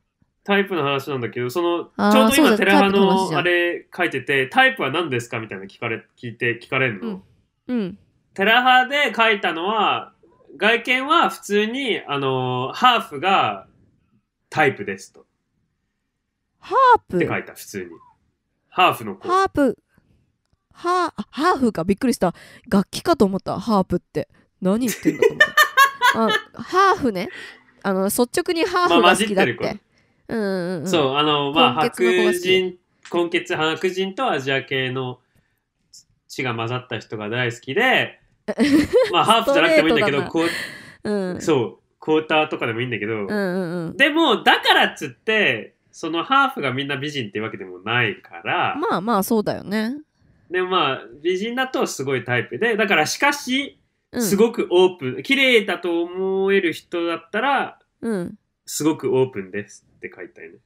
タイプの話なんだけど、その、ちょうど今、テレハのあれ書いてて、タイプは何ですかみたいな聞かれ、聞いて、聞かれるの。うん。うん、テラハで書いたのは、外見は普通に、あの、ハーフがタイプですと。ハープって書いた、普通に。ハーフの子。ハープ。ハー、ハーフか。びっくりした。楽器かと思った、ハープって。何言ってんだと思った。(laughs) ハーフね。あの、率直にハーフが好きだって。まあうんうんそう、あの、まあ、白人、混血、白人とアジア系の血が混ざった人が大好きで、(laughs) まあ、ハーフじゃなくてもいいんだけど、こう、うん、そう、クォーターとかでもいいんだけど、うんうんうん、でも、だからっつって、そのハーフがみんな美人ってわけでもないから、まあまあ、そうだよね。でもまあ、美人だとすごいタイプで、だから、しかし、すごくオープン、綺麗だと思える人だったら、うん、すごくオープンですって書いたよね。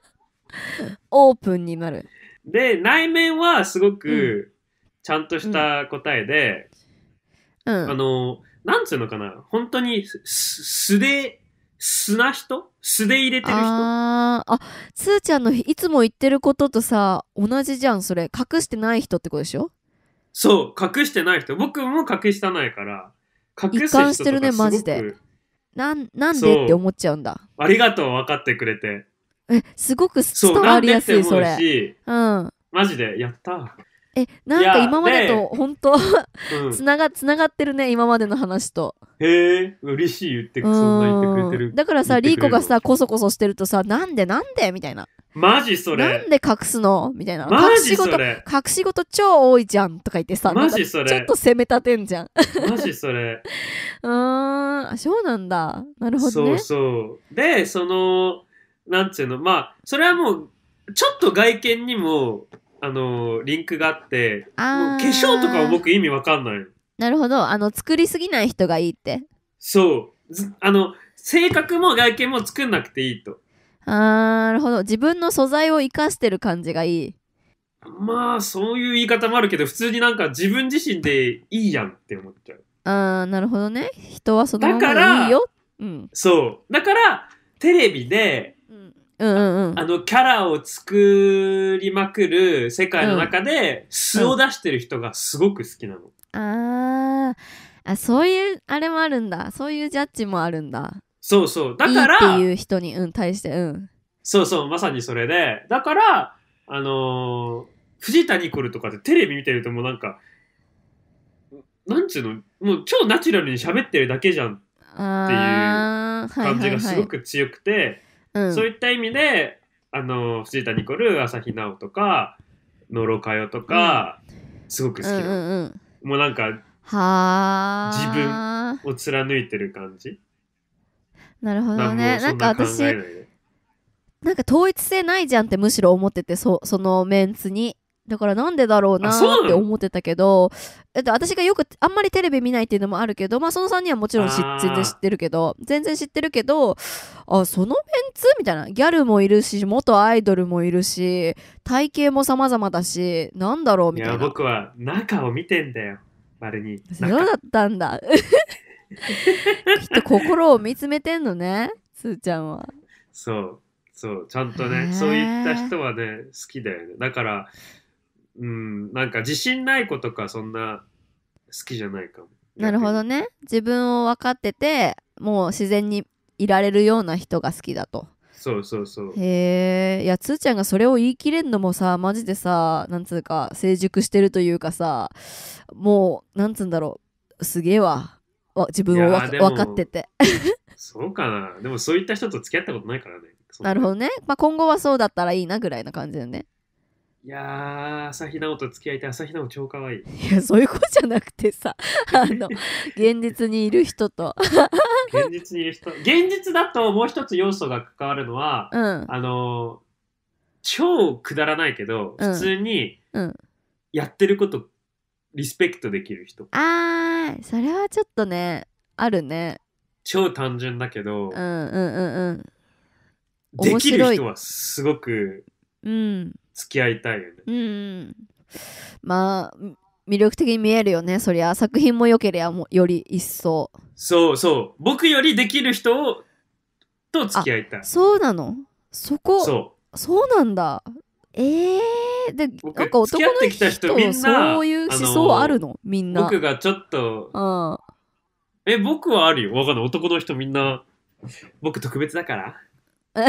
(laughs) オープンになる。で、内面はすごくちゃんとした答えで、うん、あの、なんつうのかな、本当に素で、素な人素で入れてる人ああ、すーちゃんのいつも言ってることとさ、同じじゃん、それ。隠してない人ってことでしょそう、隠してない人。僕も隠したないから。隠す人とかすごく。一貫してるね、マジで。なんなんでって思っちゃうんだありがとう分かってくれてえすごく伝わりやすいそれうんマジでやったえなんか今までと本当、ね、つながつながってるね今までの話とへえ嬉しい言ってそんな言ってくれてるだからさリーコがさこそこそしてるとさなんでなんでみたいなマジそれなんで隠すのみたいな隠し事隠し事超多いじゃんとか言ってさマジそれちょっと責め立てんじゃんマジそれ (laughs) うんそうなんだなるほど、ね、そうそうでそのなんつうのまあそれはもうちょっと外見にもあのリンクがあってあ化粧とかは僕意味わかんないなるほどあの作りすぎない人がいいってそうあの性格も外見も作んなくていいとあなるほど自分の素材を生かしてる感じがいいまあそういう言い方もあるけど普通になんか自分自身でいいやんって思っちゃうああ、なるほどね。人はそのままでいいよ。うん、そう。だから、テレビで、うんうんうん、あの、キャラを作りまくる世界の中で、素を出してる人がすごく好きなの。うんうん、ああ、そういう、あれもあるんだ。そういうジャッジもあるんだ。そうそう。だから。いいっていう人に、うん、対して、うん。そうそう、まさにそれで。だから、あのー、藤田ニコルとかってテレビ見てるともうなんか、なんつうの、もう超ナチュラルに喋ってるだけじゃんっていう感じがすごく強くて、そういった意味で、あの、藤田ニコル、朝日奈央とか、野呂佳代とか、うん、すごく好きな、うんうん、もうなんか、自分を貫いてる感じ。なるほどね。なんか私、なんか統一性ないじゃんってむしろ思ってて、そそのメンツに。だからなんでだろうなって思ってたけど、えっと、私がよくあんまりテレビ見ないっていうのもあるけど、まあその3人はもちろん全然知ってるけど、全然知ってるけど、あ、そのメンツみたいな。ギャルもいるし、元アイドルもいるし、体型も様々だし、なんだろうみたいな。いや、僕は中を見てんだよ、まるに。そうだったんだ。きっと心を見つめてんのね、すーちゃんは。そう。そうちゃんとねそういった人はね好きだよねだからうん、なんか自信ない子とかそんな好きじゃないかも。なるほどね。自分を分かってて、もう自然にいられるような人が好きだと。そうそうそう。へえ。いや、つーちゃんがそれを言い切れんのもさ、マジでさ、なんつうか、成熟してるというかさ、もう、なんつうんだろう、すげえわ。自分を分かってて。そうかな。でもそういった人と付き合ったことないからね。なるほどね。まあ、今後はそうだったらいいなぐらいな感じだよね。いやー、朝日奈央と付き合いたい朝日奈央超可愛い。いや、そういうことじゃなくてさ、(laughs) あの、現実にいる人と。(laughs) 現実にいる人。現実だともう一つ要素が関わるのは、うん、あの、超くだらないけど、普通にやってることリスペクトできる人。あー、それはちょっとね、あるね。超単純だけど、うんうんうんうん。できる人はすごく、うん。付き合いたいよね。うん。まあ、魅力的に見えるよね。そりゃ、作品も良ければもより一層。そうそう。僕よりできる人をと付き合いたい。そうなのそこ。そう。そうなんだ。ええー、で、なんか男の人人そういう思想あるのみんな。僕がちょっと。うん。え、僕はあるよ。かんない。男の人みんな、僕特別だから。(laughs)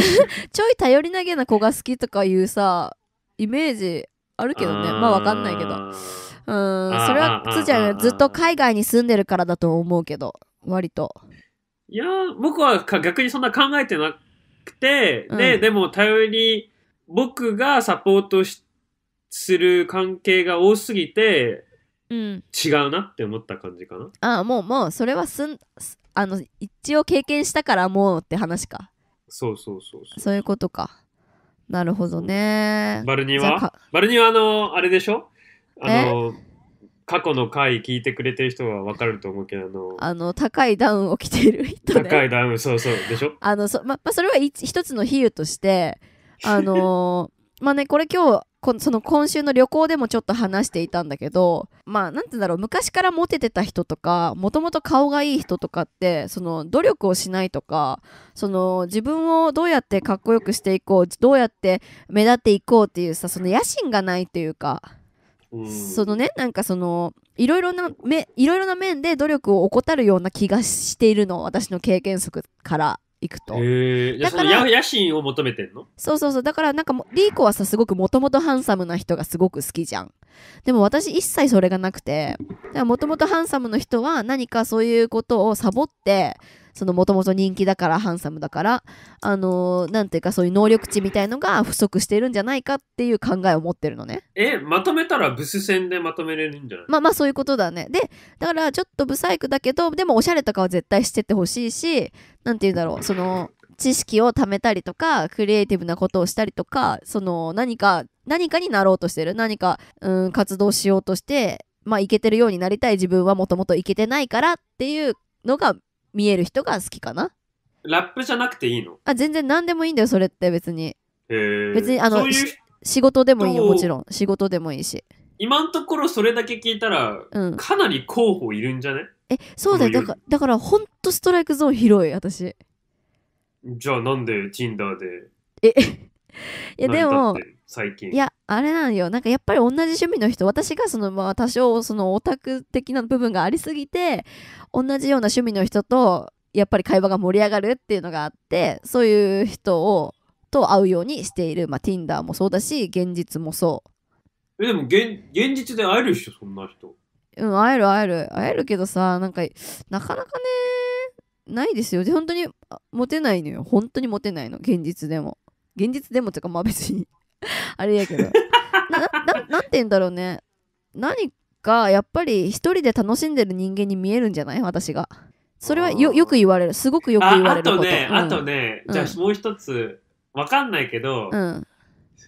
ちょい頼りなげな子が好きとかいうさ、イメージあるけどねまあわかんないけどうんそれはつーちゃんずっと海外に住んでるからだと思うけど割といや僕は逆にそんな考えてなくて、うん、ででも頼り僕がサポートする関係が多すぎて、うん、違うなって思った感じかなああもうもうそれはすんあの一応経験したからもうって話かそうそうそうそうそういうことかなるほどね。バルニはバルニはあの、あれでしょあの、過去の回聞いてくれてる人は分かると思うけどあのあの高いダウンを着ている人、ね、高いダウンそうそうでしょあのそ,、ままあ、それは一つの比喩としてあのまあねこれ今日こその今週の旅行でもちょっと話していたんだけどまあ何て言うんだろう昔からモテてた人とかもともと顔がいい人とかってその努力をしないとかその自分をどうやってかっこよくしていこうどうやって目立っていこうっていうさその野心がないというか。そのねなんかそのいろいろないろいろな面で努力を怠るような気がしているの私の経験則から行くと。えだから野心を求めてんのそうそうそうだからなんかリーコはさすごくもともとハンサムな人がすごく好きじゃん。でも私一切それがなくてもともとハンサムの人は何かそういうことをサボってそのもともと人気だからハンサムだからあのー、なんていうかそういう能力値みたいのが不足してるんじゃないかっていう考えを持ってるのねえまとめたらブス戦でまとめれるんじゃないまあまあそういうことだねでだからちょっとブサイクだけどでもおしゃれとかは絶対しててほしいしなんて言うんだろうその知識を貯めたりとかクリエイティブなことをしたりとかその何か何かになろうとしてる何か、うん、活動しようとしてまあいけてるようになりたい自分はもともといけてないからっていうのが見える人が好きかなラップじゃなくていいのあ全然何でもいいんだよそれって別に別にあの仕事でもいいよもちろん仕事でもいいし今んところそれだけ聞いたら、うん、かなり候補いるんじゃねえそうだよだからだからほんとストライクゾーン広い私じゃあなんで Tinder でえ (laughs) いやでも最近いやあれなのよなんかやっぱり同じ趣味の人私がそのまあ多少そのオタク的な部分がありすぎて同じような趣味の人とやっぱり会話が盛り上がるっていうのがあってそういう人をと会うようにしている、まあ、Tinder もそうだし現実もそうえでも現現実で会えるっしょそんな人うん会える会える会えるけどさなんかなかなかねないですよで本当にモテないのよ本当にモテないの現実でも現実でもっていうかまあ別に (laughs) あれやけど何 (laughs) て言うんだろうね何かやっぱり一人で楽しんでる人間に見えるんじゃない私がそれはよく言われるすごくよく言われるあとね、うん、あとね、じゃあもう一つわかんないけど、うん、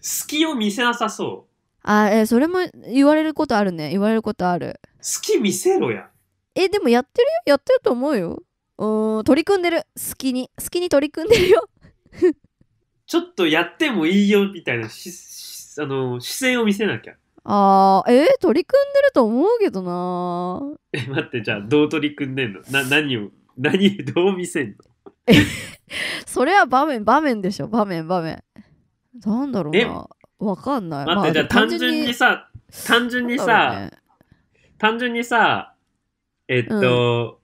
隙を見せなさそうあえー、それも言われることあるね言われることある好き見せろやえー、でもやってるよやってると思うようん取り組んでる好きに好きに取り組んでるよちょっとやってもいいよみたいなししあの視線を見せなきゃ。あーえー、取り組んでると思うけどなえ待ってじゃあどう取り組んでんのな何を何どう見せんのえそれは場面場面でしょ場面場面なんだろうなわかんない待って、まあ、じゃあ単純にさ単純にさ、単純にさえっと、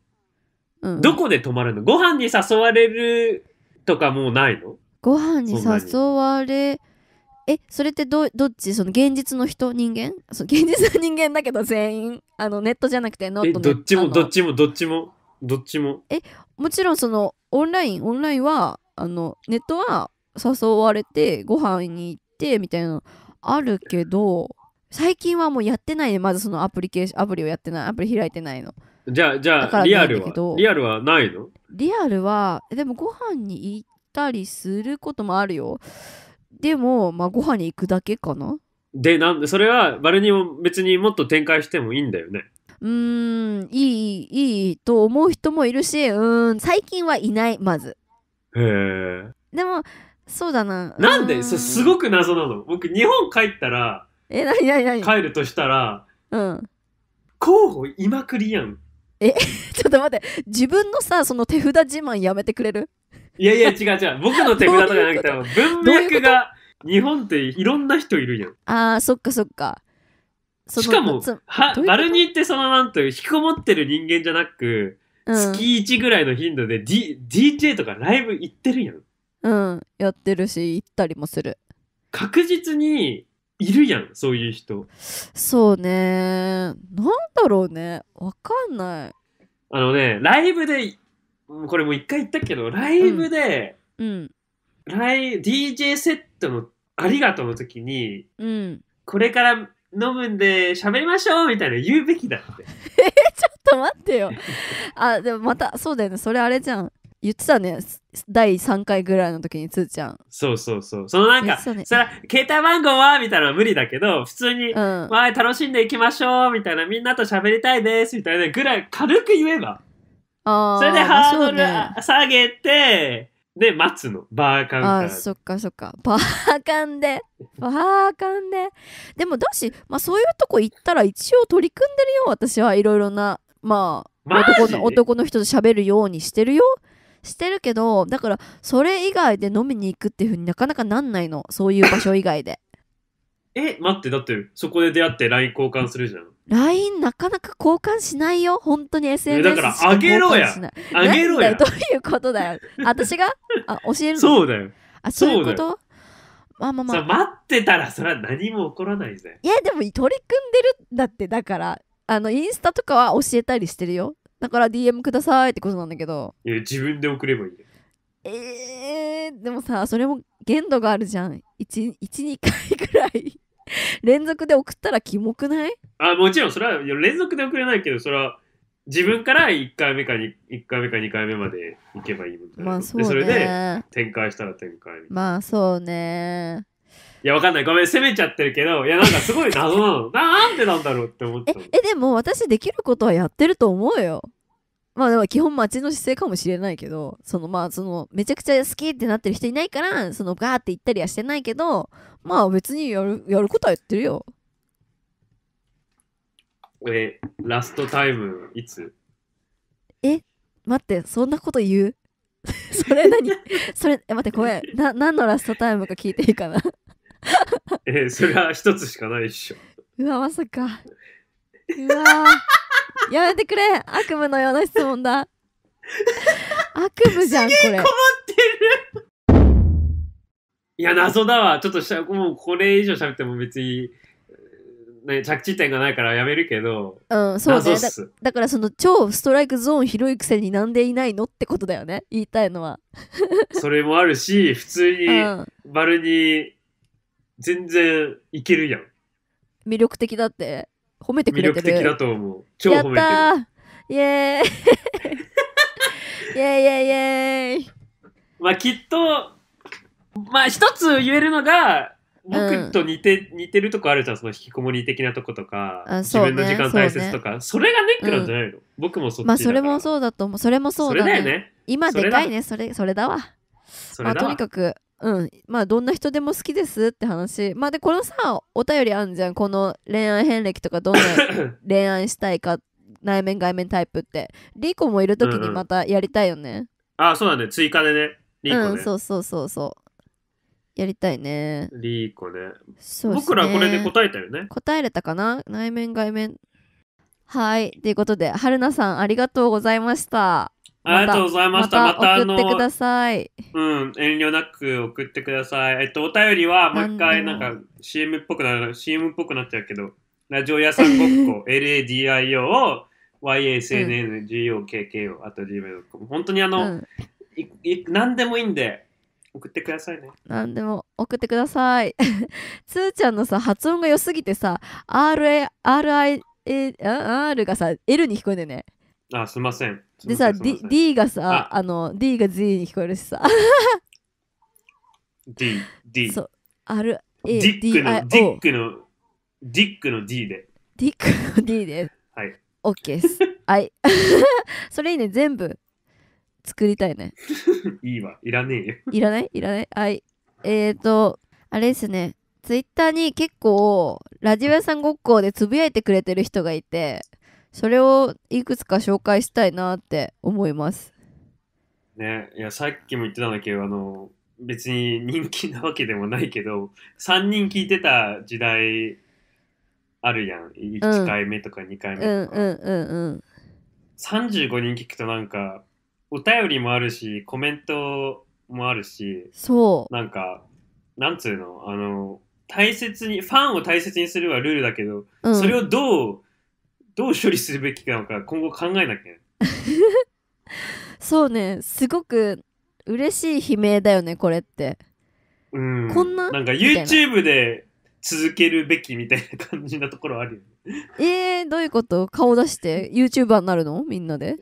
うんうん、どこで止まるのご飯に誘われるとかもうないのご飯に誘われえそれってどどっちその現実の人人間そ現実の人間だけど全員あのネットじゃなくてノットどっちもどっちもどっちもどっちもえもちろんそのオンラインオンラインはあのネットは誘われてご飯に行ってみたいなのあるけど最近はもうやってないねまずそのアプリケーションアプリをやってないアプリ開いてないのじゃあじゃあリアルはリアルはないのリアルはでもご飯に行ったりすることもあるよ。でも、まあ、ご飯に行くだけかなで、なんで、それは、バルニーも別にもっと展開してもいいんだよね。うーん、いい、いいと思う人もいるし、うん、最近はいない、まず。へえ。でも、そうだな。なんでそれすごく謎なの。僕、日本帰ったら、え、なになになに帰るとしたら、うん。候補いまくりやん。え、(laughs) ちょっと待って、自分のさ、その手札自慢やめてくれるいやいや、違う違う。僕の手札とかじゃなくて、文脈が日本っていろんな人いるやん。ああ、そっかそっか。しかも、はバルニーってそのなんという、引きこもってる人間じゃなく、月1ぐらいの頻度で、D、DJ とかライブ行ってるやん。うん、やってるし、行ったりもする。確実にいるやん、そういう人。そうね。なんだろうね。わかんない。あのね、ライブでこれもう一回言ったけど、ライブで、うん。ライ DJ セットのありがとうの時に、うん。これから飲むんで喋りましょうみたいな言うべきだって。(laughs) えちょっと待ってよ。あ、でもまた、そうだよね。それあれじゃん。言ってたね第3回ぐらいの時につーちゃんそうそうそうそのなんか、ね、それ携帯番号はみたいなのは無理だけど普通に、うん、わ楽しんでいきましょうみたいなみんなと喋りたいですみたいなぐらい軽く言えばそれでハードル、下げて、で、待つの。バーカンああ、そっかそっか。バーカンで。バーカンで。でもだし、まあそういうとこ行ったら一応取り組んでるよ、私はいろいろな。まあ、男の男の人と喋るようにしてるよ。してるけど、だからそれ以外で飲みに行くっていうふうになかなかなんないの。そういう場所以外で。え、待って、だってそこで出会って LINE 交換するじゃん。LINE なかなか交換しないよ。本当に SNS だからあげろやあげろやどういうことだよ。私があ教えるのそうだよ。あ、そういうことまあまあまあ。待ってたらそれは何も起こらないぜ。いや、でも取り組んでるんだって、だから、あの、インスタとかは教えたりしてるよ。だから DM くださいってことなんだけど。いや、自分で送ればいいえー、でもさ、それも限度があるじゃん。1、1 2回ぐらい (laughs) 連続で送ったらキモくないあもちろんそれは連続で送れないけどそれは自分から1回目かに1回目か2回目までいけばいいみたいな、まあそうね、それで展開したら展開まあそうねいやわかんないごめん責めちゃってるけどいやなんかすごい謎なの (laughs) なんでなんだろうって思ってえでも私できることはやってると思うよまあでも基本街の姿勢かもしれないけど、そのまあそのめちゃくちゃ好きってなってる人いないから、そのガーって行ったりはしてないけど、まあ別にやる、やることはやってるよ。え、ラストタイムいつえ、待って、そんなこと言う (laughs) それ何それ、え、待って、声、な、何のラストタイムか聞いていいかな (laughs) え、それは一つしかないでしょ。うわ、まさか。うわやめてくれ悪夢のような質問だ悪夢じゃんこれ困ってるいや謎だわちょっとしゃもうこれ以上喋っても別に、ね、着地点がないからやめるけどうんそうねだだからその超ストライクゾーン広いくせになんでいないのってことだよね言いたいのはそれもあるし普通にるに全然いけるやん、魅力的だって褒めてくれてる。だと思う。超褒めてる。イエーイ (laughs) イエーイイエーイまあきっと、まあ一つ言えるのが、僕と似て、うん、似てるとこあるじゃん、その引きこもり的なとことか、ね、自分の時間大切とか、そ、ね,、れがネックなんじゃないの、うん、僕もそっちまあそれもそうだと思う。それもそうだね。だよね今でかいね、それ、それだわ。まあ、とにかくうん、まあどんな人でも好きですって話まあでこのさお便りあんじゃんこの恋愛遍歴とかどんな (coughs) 恋愛したいか内面外面タイプってリーコもいる時にまたやりたいよね、うんうん、あそうだね追加でねリーコね、うん、そうそうそうそうやりたいねリーコねそう、ね、僕らこれで答えたよね答えれたかな内面外面はいということで春菜さんありがとうございましたありがとうございました。また、送ってください。うん、遠慮なく送ってください。えっと、お便りは、もう一回、なんか、CM っぽくなる、CM っぽくなっちゃうけど、ラジオ屋さんごっこ、LADIO (laughs) を、YASNNGOKKO、あと Gmail.com。本当にあの、うん、何でもいいんで、送ってくださいね。何でも送ってください。(laughs) つーちゃんのさ、発音が良すぎてさ、RA、RI、R がさ、L に聞こえてね。あ、すいません。でさ、D, D がさあ、あの、D が Z に聞こえるしさ。D、D。そう、R、A、D、ディックの、ディックの D で。ディックの D で。はい。OK です。(laughs) はい。(laughs) それいいね、全部作りたいね。いいわ、いらねえよ。いらないいらないはい。えっ、と、あれですね、ツイッターに結構、ラジオ屋さんごっこでつぶやいてくれてる人がいて、それをいくつか紹介したいなって思います。ね、いやさっきも言ってたんだけどあの別に人気なわけでもないけど3人聞いてた時代あるやん1回目とか2回目とか、うんうんうん35人聞くとなんかお便りもあるしコメントもあるしそうなんかなんつうのあの大切にファンを大切にするはルールだけど、それをどうどう処理するべきなのか今後考えなきゃ (laughs) そうねすごく嬉しい悲鳴だよねこれってうんこんななんか YouTube で続けるべきみたいな感じなところあるよねえー、どういうこと顔出して YouTuber になるのみんなで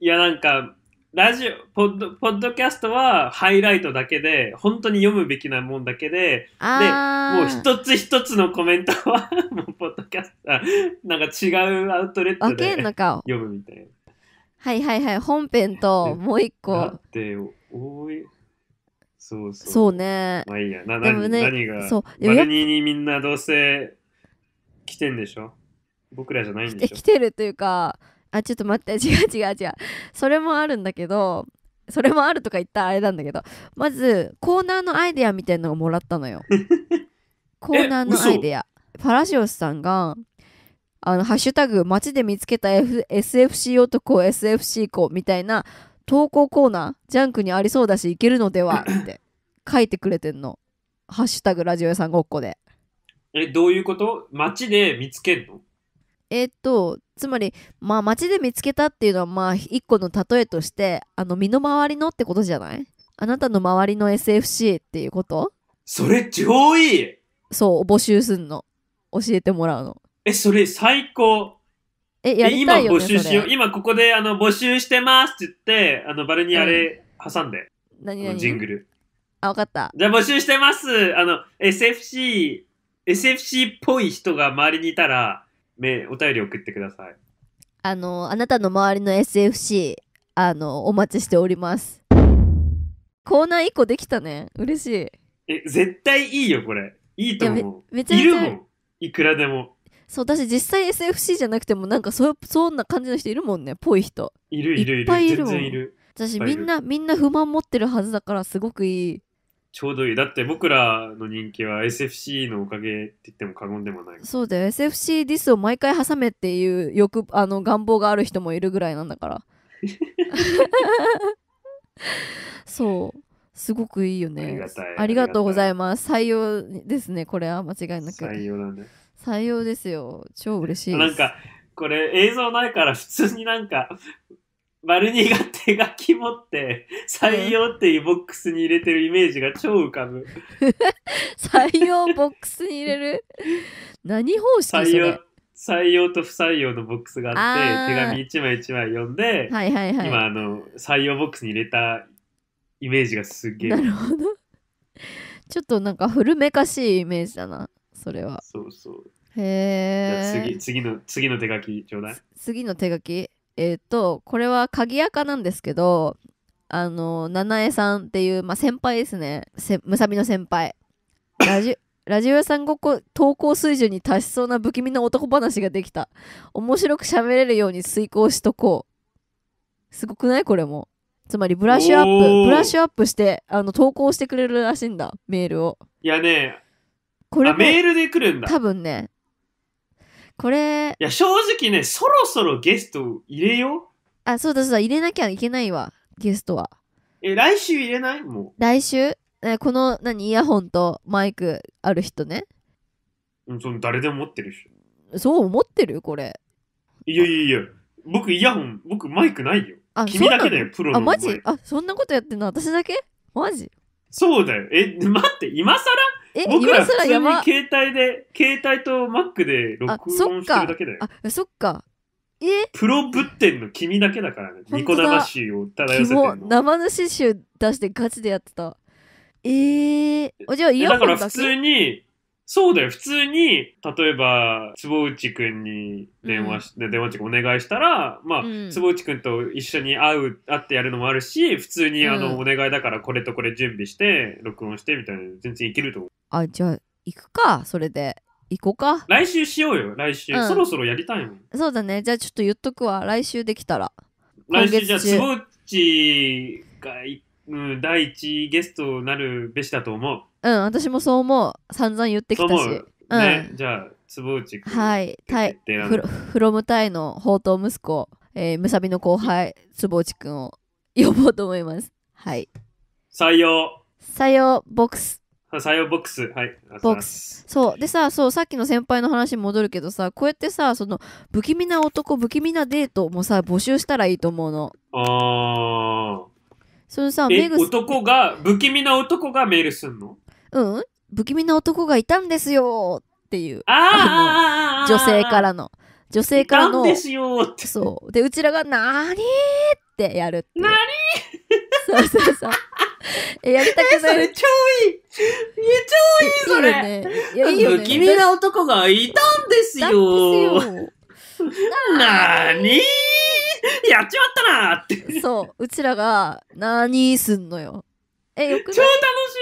いやなんかラジオポッド、ポッドキャストはハイライトだけで、本当に読むべきなもんだけで、で、もう一つ一つのコメントは、(laughs) もうポッドキャスト、なんか違うアウトレットで読むみたいな。はいはいはい、本編ともう一個。って、多い。そうそう。そうね。まあいいや、な、でね、何が、そう。バにみんなどうせ来てんでしょ僕らじゃないんでしょ来てるというか、あちょっと待って (laughs) 違う違う違うそれもあるんだけどそれもあるとか言ったらあれなんだけどまずコーナーのアイデアみたいなのをもらったのよ (laughs) コーナーのアイデアパラシオスさんがあのハッシュタグ街で見つけた、F、SFC 男 SFC 子みたいな投稿コーナージャンクにありそうだしいけるのでは (coughs) って書いてくれてんのハッシュタグラジオ屋さんごっこでえどういうこと街で見つけんのえっ、とつまり、まあ、街で見つけたっていうのは、まあ、一個の例えとして、あの、身の回りのってことじゃないあなたの周りの SFC っていうことそれ、超いいそう、募集すんの。教えてもらうの。え、それ、最高。え、やりたいよ、ね、今募集しよう。今ここで、あの、募集してますって言って、あの、バルニアレ挟んで。何何ジングル。あ、わかった。じゃあ募集してます。あの、SFC、SFC っぽい人が周りにいたら、めお便り送ってください。あの、あなたの周りの SFC、あの、お待ちしております。コーナー1個できたね。嬉しい。え、絶対いいよ、これ。いいと思う。めめちゃめちゃいるもん。いくらでも。そう、私実際 SFC じゃなくても、なんかそそんな感じの人いるもんね、ぽい人。いるいるいる。いっぱいいるもん。私みんな、みんな不満持ってるはずだから、すごくいいちょうどいい。だって僕らの人気は SFC のおかげって言っても過言でもない。そうだよ。SFC ディスを毎回挟めっていう欲あの願望がある人もいるぐらいなんだから。(laughs) そう。すごくいいよね。ありがとうございます。採用ですね。これは間違いなく。採用だね。採用ですよ。超嬉しいです。なんか、これ映像ないから普通になんか、丸ルが手書き持って採用っていうボックスに入れてるイメージが超浮かぶ (laughs) 採用ボックスに入れる (laughs) 何方式採用採用と不採用のボックスがあって手紙一枚一枚読んで、はいはいはい、今あの採用ボックスに入れたイメージがすげえなるほどちょっとなんか古めかしいイメージだなそれはそうそうへえ次次の次の手書きちょうだい次の手書きえっ、ー、とこれは鍵垢なんですけどあの七重さんっていう、まあ、先輩ですねむさびの先輩ラジ (coughs) ラジオ屋さんごっこ投稿水準に達しそうな不気味な男話ができた面白く喋れるように遂行しとこうすごくないこれもつまりブラッシュアップブラッシュアップしてあの投稿してくれるらしいんだメールをいやねこれメールで来るんだ多分ねこれ。いや、正直ね、そろそろゲスト入れよう。あ、そうだそうだ、入れなきゃいけないわ、ゲストは。え、来週入れないもう。来週えこの、何、イヤホンとマイクある人ね。うん、その誰でも持ってるし。そう思ってるこれ。いやいやいや、僕イヤホン、僕マイクないよ。あ、君だけだよ、プロの。あ、マジあ、そんなことやってんの私だけマジそうだよ。え、待って、今更え僕ら普通に携帯で、携帯と Mac で録音してるだけだよ。あ、そっか。えプロぶってんの君だけだからね。ニコ生臭を漂わせてるの。生主臭出してガチでやってた。えー、じゃあイヤホンだけだから普通にそうだよ、普通に、例えば、坪内くんに電話し、うん、電話っお願いしたら、まあ、うん、坪内くんと一緒に会う、会ってやるのもあるし、普通に、あの、うん、お願いだからこれとこれ準備して、録音してみたいな、全然いけると思う。あ、じゃあ、行くか、それで。行こうか。来週しようよ、来週。うん、そろそろやりたいもん。そうだね、じゃあちょっと言っとくわ、来週できたら。来週、じゃあ、坪内が行うん、第一ゲストなるべしだと思う。うん、私もそう思う。散々言ってきたし。ううん、じゃあ、坪内君。はい、タイフロ、フロムタイの宝刀息子、えー、むさびの後輩、坪内君を (laughs) 呼ぼうと思います。はい。採用。採用ボックス。採用ボックス。はい。ボックス。そう。でさ、そう、さっきの先輩の話に戻るけどさ、こうやってさ、その、不気味な男、不気味なデートもさ、募集したらいいと思うの。ああ。そのさ、メグ男が、不気味な男がメールすんのうん。不気味な男がいたんですよっていう。ああ女性からの。女性からの。なんですよって。そう。で、うちらが、なーにーってやるっていう。なそうそうそう。(laughs) えやりたくないそれ超いいい超いいそれいいよね。いや、いいよね。不気味な男がいたんですよ。だっよなーにーでやっちまったなってそう、うちらが、何すんのよ。え、よく超楽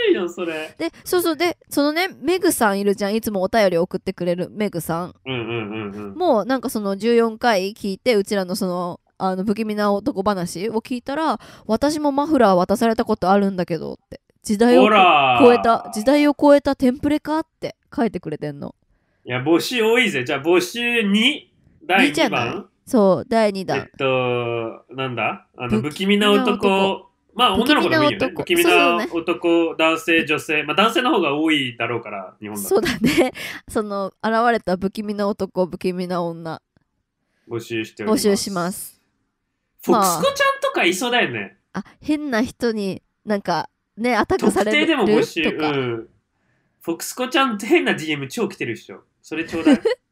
しいよ、それ。で、そうそう、で、そのね、メグさんいるじゃん。いつもお便り送ってくれるメグさん。うんうんうん、うん、もう、なんかその14回聞いて、うちらのその、あの不気味な男話を聞いたら私もマフラー渡されたことあるんだけどって時代を超えた時代を超えたテンプレかって書いてくれてんのいや募集多いぜじゃあ募集2第2番そう、第2弾。えっと、なんだあの不気味な男。まあ女の子でもいいよね。不気味な男、男、ね、男性、女性。まあ男性の方が多いだろうから、日本だそうだね。(laughs) その、現れた不気味な男、不気味な女。募集しております。募集します。フォクスコちゃんとかいそうだよね。まあ、あ、変な人になんか、ね、アタックされる特定でも募集。うん。フォクスコちゃんって変な DM 超来てるでしょ。それちょうだい。(laughs)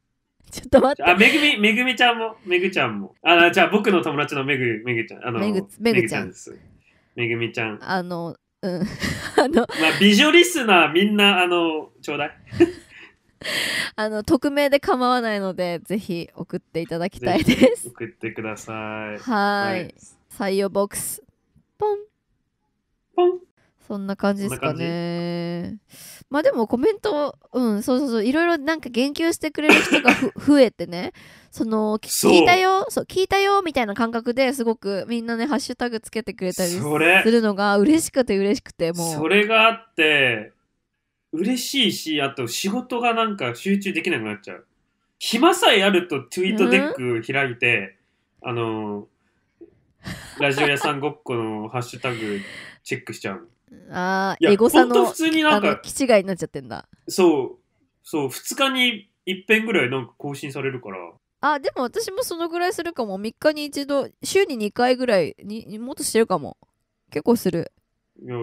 ちょっと待って。あ、めぐみ、めぐみちゃんも、めぐちゃんも。あ、じゃあ僕の友達のめぐ、めぐちゃん。あの、めぐめぐちゃんです。めぐみちゃん。あの、うん。(laughs) あの、まあ、美女リスナーみんな、あの、ちょうだい。(laughs) あの匿名で構わないのでぜひ送っていただきたいです送ってくださいはい採用ボックスポンポンそんな感じですかね。まあでもコメント、うん、そうそうそう、いろいろなんか言及してくれる人が (laughs) 増えてね、その聞いたよ、そう聞いたよみたいな感覚ですごくみんなね、ハッシュタグつけてくれたりするのが嬉しくて嬉しくて、もう。それがあって、嬉しいし、あと仕事がなんか集中できなくなっちゃう。暇さえあるとツイートデック開いて、うん、あの、ラジオ屋さんごっこのハッシュタグチェックしちゃう。ああ、エゴサの、普通になんか、気違いになっちゃってんだ。そう、そう、2日に一遍ぐらいなんか更新されるから。あ、でも私もそのぐらいするかも。3日に一度、週に2回ぐらいに、もっとしてるかも。結構する。いや、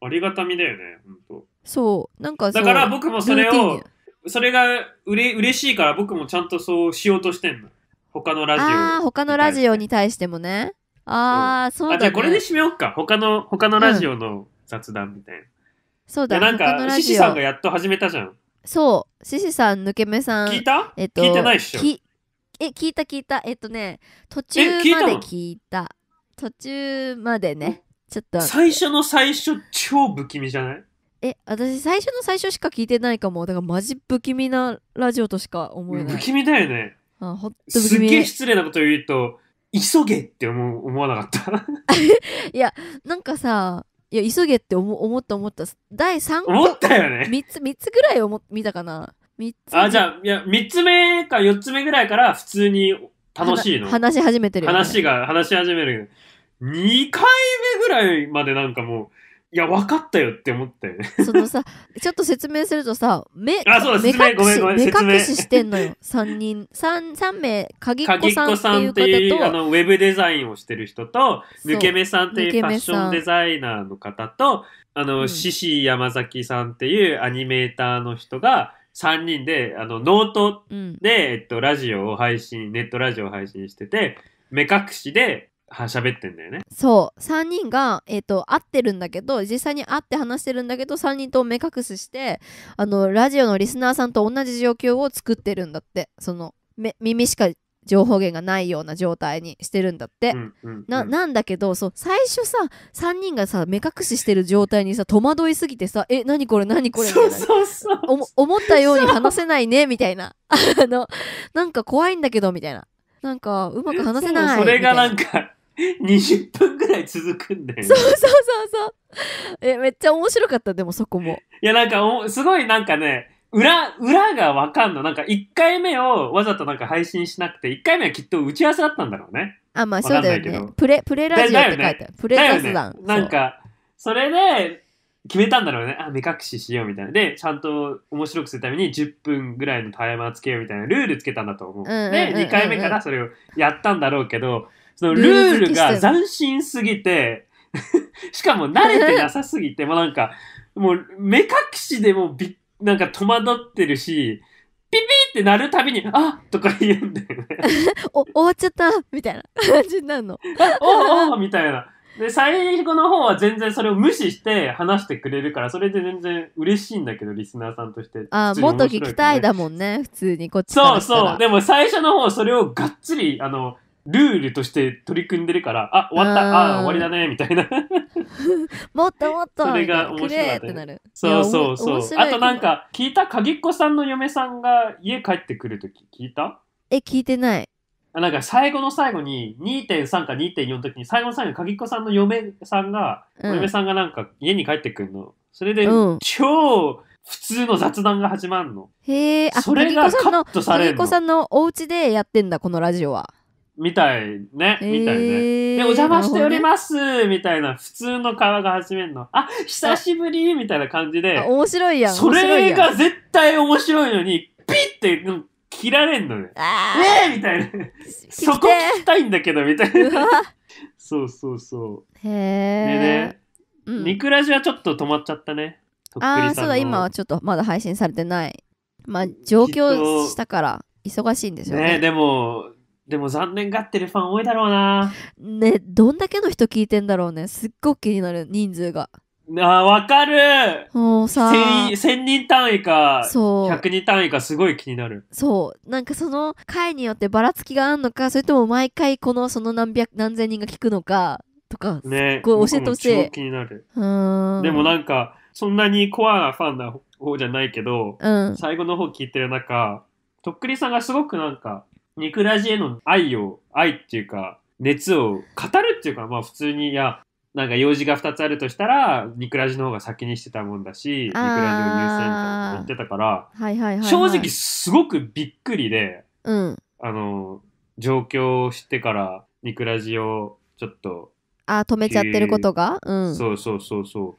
ありがたみだよね、本当そう、なんかだから僕もそれを、それがうれ嬉しいから僕もちゃんとそうしようとしてんの。他のラジオ。ああ、他のラジオに対してもね。ああ、そうだ、ね、あ、じゃあこれで締めようか。他の、他のラジオの、うん雑談みたいな。そうだ、なんか、獅子さんがやっと始めたじゃん。そう、獅子さん、抜け目さん。聞いた、えっと、聞いてないっしょ。え、聞いた聞いた。えっとね、途中まで聞いた。いた途中までね。ちょっと。最初の最初、超不気味じゃないえ、私、最初の最初しか聞いてないかも。だから、マジ不気味なラジオとしか思えない。不気味だよね。あほすげえ失礼なこと言うと、急げって思思わなかった (laughs) いや、なんかさ、いや急げって思思った思った第3思ったよね 3, つ3つぐらい思見たかな3つあじゃあいや3つ目か4つ目ぐらいから普通に楽しいの話し始めてる、ね、話が話し始める2回目ぐらいまでなんかもいや、分かったよって思ったよね。そのさ、ちょっと説明するとさ、目、あ、そうだ、目隠し、目隠ししてんのよ。3人、三三名、鍵っ子さんっていう方と、あのウェブデザインをしてる人と、抜け目さんっていうファッションデザイナーの方と、あの、獅、う、子、ん、山崎さんっていうアニメーターの人が、3人で、あの、ノートで、うん、えっと、ラジオを配信、ネットラジオを配信してて、目隠しで、べってんだよねそう3人が、えーと、会ってるんだけど実際に会って話してるんだけど3人と目隠ししてあのラジオのリスナーさんと同じ状況を作ってるんだってその耳しか情報源がないような状態にしてるんだって、うんうんうんな、なんだけどそう最初さ3人がさ目隠ししてる状態にさ戸惑いすぎてさ「え何これ何これ」みたいな思ったように話せないねみたいなあのなんか怖いんだけどみたいななんかうまく話せないそれがなんか20分ぐらい続くんだよね。そうそうそうそう。え、めっちゃ面白かった、でもそこも。いや、なんかお、すごいなんかね、裏、裏がわかんの。なんか1回目をわざとなんか配信しなくて、1回目はきっと打ち合わせだったんだろうね。あ、まあそうだよね。プレ、プレラジオって書いてある。プレ雑談、ね。なんか、それで、決めたんだろうね。あ、目隠ししようみたいな。で、ちゃんと面白くするために10分ぐらいのタイマーつけようみたいなルールつけたんだと思う。で、2回目からそれをやったんだろうけど、そのルールが斬新すぎて、(laughs) しかも慣れてなさすぎて、もうなんか、もう目隠しでもびなんか戸惑ってるし、ピピって鳴るたびに、あとか言うんだよね。(laughs) お、終わっちゃったみたいな感じになるの。おおみたいな。で、最後の方は全然それを無視して話してくれるから、それで全然嬉しいんだけど、リスナーさんとして。あ、あ、もっと聞きたいだもんね、普通にこっちからそうそう。でも最初の方、それをがっつり、あの、ルールとして取り組んでるから、あ、終わった、ああ、終わりだね、みたいな。(laughs) もっともっと、それが面白かった、ね、そうそうそう。あとなんか、聞いた鍵っ子さんの嫁さんが家帰ってくるとき、聞いたえ、聞いてない。あなんか最後の最後に2.3か2.4の時に最後の最後に鍵っ子さんの嫁さんが、うん、嫁さんがなんか家に帰ってくるのそれで、うん、超普通の雑談が始まるのへえそれがカットされるの鍵っ子さんのお家でやってんだこのラジオはみたいね、みたいね。で、お邪魔しておりますみたいな、普通の会話が始めるの。あ、久しぶりみたいな感じで。面白いやん。それが絶対面白いのに、ピッて、切られんのね。ええみたいな。そこ聞きたいんだけど、みたいな。そうそうそう。へえ。でね、うん、ニクラジはちょっと止まっちゃったね。ああ、そうだ、今はちょっとまだ配信されてない。まあ、上京したから、忙しいんですよね。ねでも、でも残念がってるファン多いだろうな。ね、どんだけの人聞いてんだろうね。すっごく気になる、人数が。あ、わかるもうさ1000、1000人単位か、そう。100人単位か、すごい気になる。そう。なんかその回によってばらつきがあるのか、それとも毎回この、その何百、何千人が聞くのか、とか、ね、こう教えてほしい。ね、気になる。うん。でもなんか、そんなにコアなファンな方じゃないけど、うん、最後の方聞いてる中、とっくりさんがすごくなんか、クラジへの愛を、愛っていうか、熱を語るっていうか、まあ普通に、いや、なんか用事が2つあるとしたら、クラジの方が先にしてたもんだし、クラジを入選と言ってたから、はいはいはいはい、正直すごくびっくりで、うん、あの、状況を知ってから、クラジをちょっと、あ、止めちゃってることが、うん、そうそうそうそう。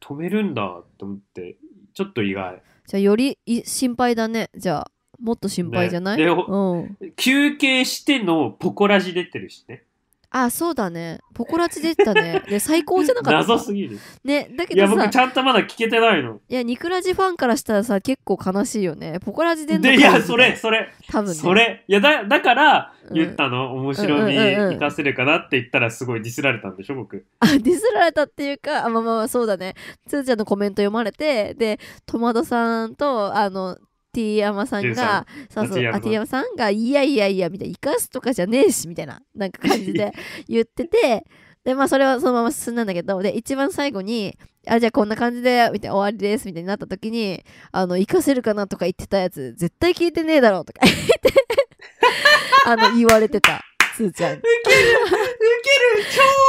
止めるんだと思って、ちょっと意外。じゃあより心配だね、じゃあ。もっと心配じゃない、ね、うん、休憩してのポコラジ出てるしね。あ、そうだね。ポコラジ出てたね。(laughs) で、最高じゃなかった。謎すぎる。ね、だけどいや、僕ちゃんとまだ聞けてないの。いや、ニクラジファンからしたらさ、結構悲しいよね。ポコラジ出んので、いや、それ、それ。多分、ね、それ。いや、だ、だから、言ったの、うん、面白に生かせるかなって言ったら、すごいディスられたんでしょ、僕。あ、ディスられたっていうか、あ、まあまあ、そうだね。つーちゃんのコメント読まれて、で、戸惑さんと、あの、T 山さんが、そうそう、さんが、いやいやいや、みたいな、生かすとかじゃねえし、みたいな、(laughs) なんか感じで言ってて、で、まあ、それはそのまま進んだんだけど、で、一番最後に、あ、じゃあこんな感じで、みたいな、終わりです、みたいになった時に、あの、生かせるかなとか言ってたやつ、絶対聞いてねえだろ、とか言ってあの、言われてた。すーちゃん。ウケる、ウケる、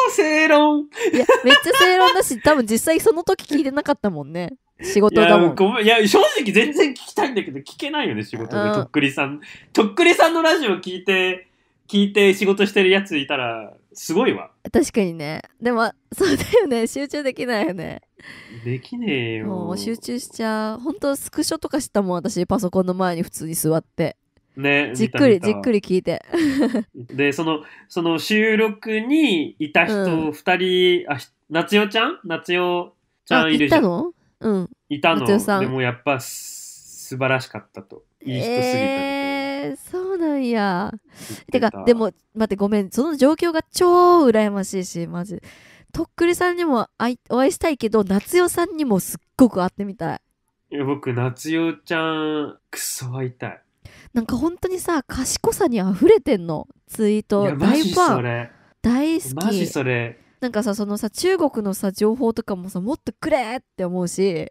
超正論。いや、めっちゃ正論だし、多分実際その時聞いてなかったもんね。仕事だもん。いや、正直全然聞きたいんだけど、聞けないよね、仕事で。うんとっくりさん。とっくりさんのラジオ聞いて、聞いて仕事してるやついたら、すごいわ。確かにね。でも、そうだよね。集中できないよね。できねえよ。もう集中しちゃう。本当スクショとかしたもん、私、パソコンの前に普通に座って。ね。じっくり、じっくり聞いて。(laughs) で、その、その収録にいた人二人、あ、夏代ちゃん夏代ちゃんいるっじゃたのうん。いたの松んでもやっぱ素晴らしかったといい人すぎたたえー、そうなんや。ててか、でも、待って、ごめん。その状況が超羨ましいし、まずとっくりさんにも会いお会いしたいけど、夏代さんにもすっごく会ってみたい。いや僕夏代ちゃんクソ会いたいなんか本当にさ、賢さに溢れてんの。ツイーいト。や大ファン。大マジ好き。それなんかさそのさ中国のさ情報とかもさもっとくれって思うし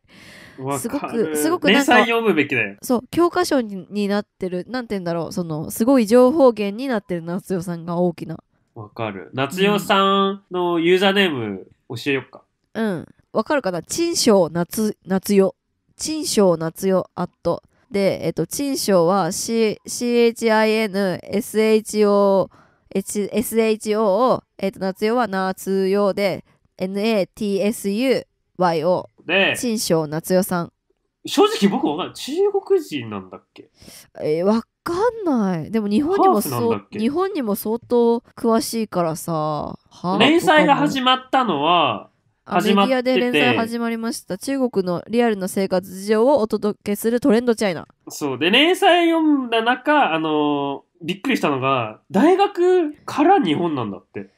すごくすごくなんか読むべきだよそう教科書になってるなんて言うんだろうそのすごい情報源になってる夏代さんが大きなわかる夏代さんのユーザーネーム教えよっかうんわ、うん、かるかな陳章夏夏代陳章夏代アットでえっと陳章は、C、CHINSHO SHO を、えっ、ー、と、夏用は夏用で、NATSUYO。で、新章夏代さん。正直僕わかんない。中国人なんだっけえー、わかんない。でも日本にもそう日本にも相当詳しいからさ。連載が始まったのは、始まってメディアで連載始まりました中国のリアルな生活事情をお届けするトレンドチャイナそうで連載読んだ中あのびっくりしたのが、大学から日本なんだって。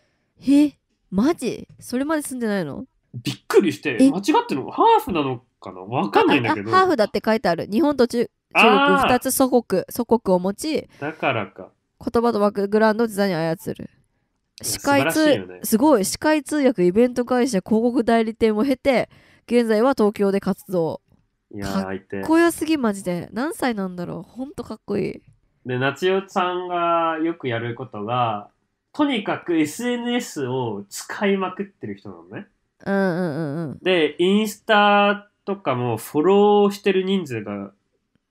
えマジそれまで住んでないのびっくりして、間違ってるのハーフなのかなわかんないんだけど。ハーフだって書いてある。日本と中中国2つ祖国、祖国を持ち、だからか。言葉とバックグラウンドを自在に操る。司会通、ね、すごい司会通訳イベント会社広告代理店を経て現在は東京で活動いやかっこよすぎマジで何歳なんだろうほんとかっこいいで、夏代さんがよくやることが、とにかく SNS を使いまくってる人なのね。うんうんうんうん。で、インスタとかもフォローしてる人数が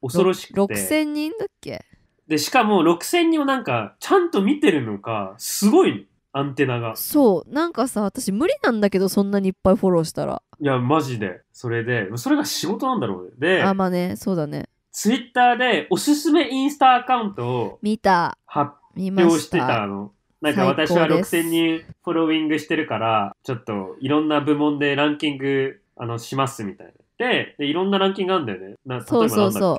恐ろしくて。6000人だっけで、しかも6000人をなんか、ちゃんと見てるのか、すごいアンテナが。そう。なんかさ、私無理なんだけど、そんなにいっぱいフォローしたら。いや、マジで。それで、それが仕事なんだろうね。で、あ、まあね、そうだね。ツイッターでおすすめインスタアカウントを見た。発表してたの。なんか私は6000人フォローイングしてるから、ちょっといろんな部門でランキングあのしますみたいな。で、でいろんなランキングあるんだよね。なそうそうそう。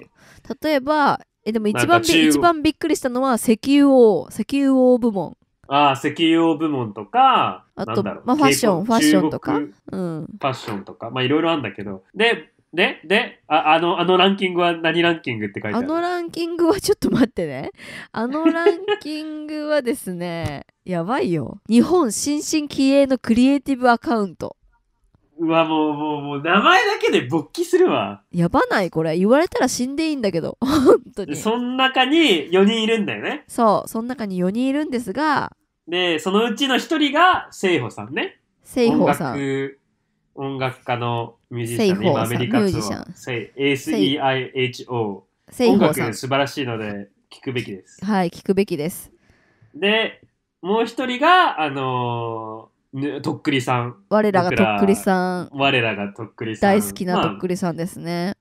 例えば、えでも一番一番びっくりしたのは石油王、石油王部門。ああ、石油王部門とか、あと、まあ、ファッション、ファッションとか、うん、ファッションとか、まあいろいろあるんだけど、で、で、で、ああの、あのランキングは何ランキングって書いてああのランキングはちょっと待ってね。あのランキングはですね、(laughs) やばいよ。日本新進気鋭のクリエイティブアカウント。うわ、もう、もう、もう、名前だけで勃起するわ。やばないこれ。言われたら死んでいいんだけど。(laughs) 本当に。その中に4人いるんだよね。そう。その中に4人いるんですが、で、そのうちの1人が、聖保さんね。聖保さ音ん。楽音楽家のミュージシャン、アメリカツアー、SEIHO。音楽素晴らしいので、聞くべきです。はい、聞くべきです。で、もう一人が、あのー、とっくりさん。我らがとっくりさん。我らがとっくりさん。大好きなとっくりさんですね。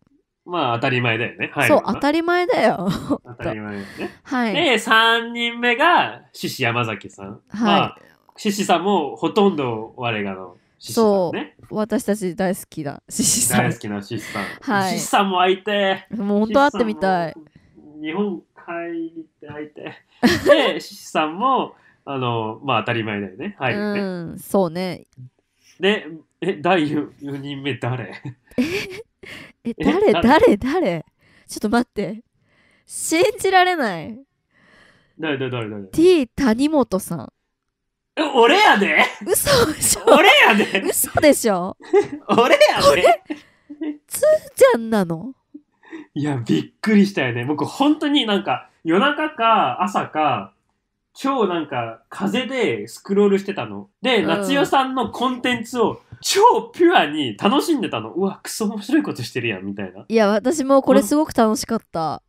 まあ、まあ、当たり前だよね。はい、そう、当たり前だよ。当たり前よね。(laughs) はい。で、3人目が、獅子山崎さん。はい。獅、ま、子、あ、さんもほとんど我らのシシさんね私たち大好きなシシさん大好きなシシさん、はい、シシさんも会いてもう本当会ってみたい日本帰りって会いて (laughs) でシシさんもあのまあ当たり前だよねはい、ね、うんそうねでえ第 4, 4人目誰え (laughs) 誰誰誰ちょっと待って信じられない誰誰誰誰 T 谷本さん (laughs) 俺やで嘘でしょ俺やで嘘でしょ俺やでつーちゃんなのいや、びっくりしたよね。僕、本当になんか、夜中か朝か、超なんか、風でスクロールしてたの。で、夏代さんのコンテンツを、超ピュアに楽しんでたの。うわ、クソ面白いことしてるやん、みたいな。いや、私もこれすごく楽しかった。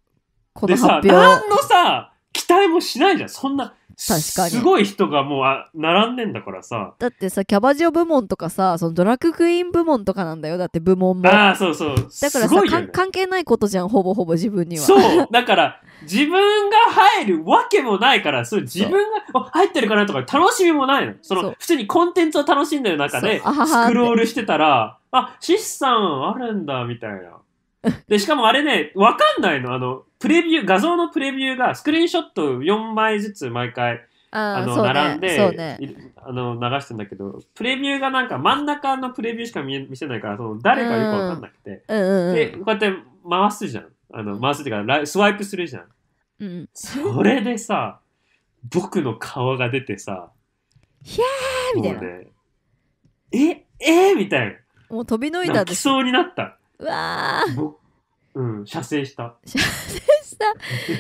この発表。でさ、何のさ、期待もしないじゃん。そんな、確かにすごい人がもうあ並んでんだからさだってさキャバ嬢部門とかさそのドラッグクイーン部門とかなんだよだって部門もああそうそうだからさ、ね、関係ないことじゃんほぼほぼ自分にはそうだから自分が入るわけもないからそれ自分が入ってるかなとか楽しみもないのその普通にコンテンツを楽しんでる中でスクロールしてたらあシスさんあるんだみたいな (laughs) で、しかもあれね、わかんないの。あの、プレビュー、画像のプレビューがスクリーンショット4枚ずつ毎回、あの、並んで、あの流してんだけどプレビューがなんか真ん中のプレビューしか見見せないからその誰かよく分かんなくて、うんでこうやって回すじゃんあの回すっていうかスワイプするじゃん、うん、それでさ僕の顔が出てさ「ひゃー!」みたいな、ね、ええー、みたいなもう飛びのいたできそうになったわーうん、射精した。射精した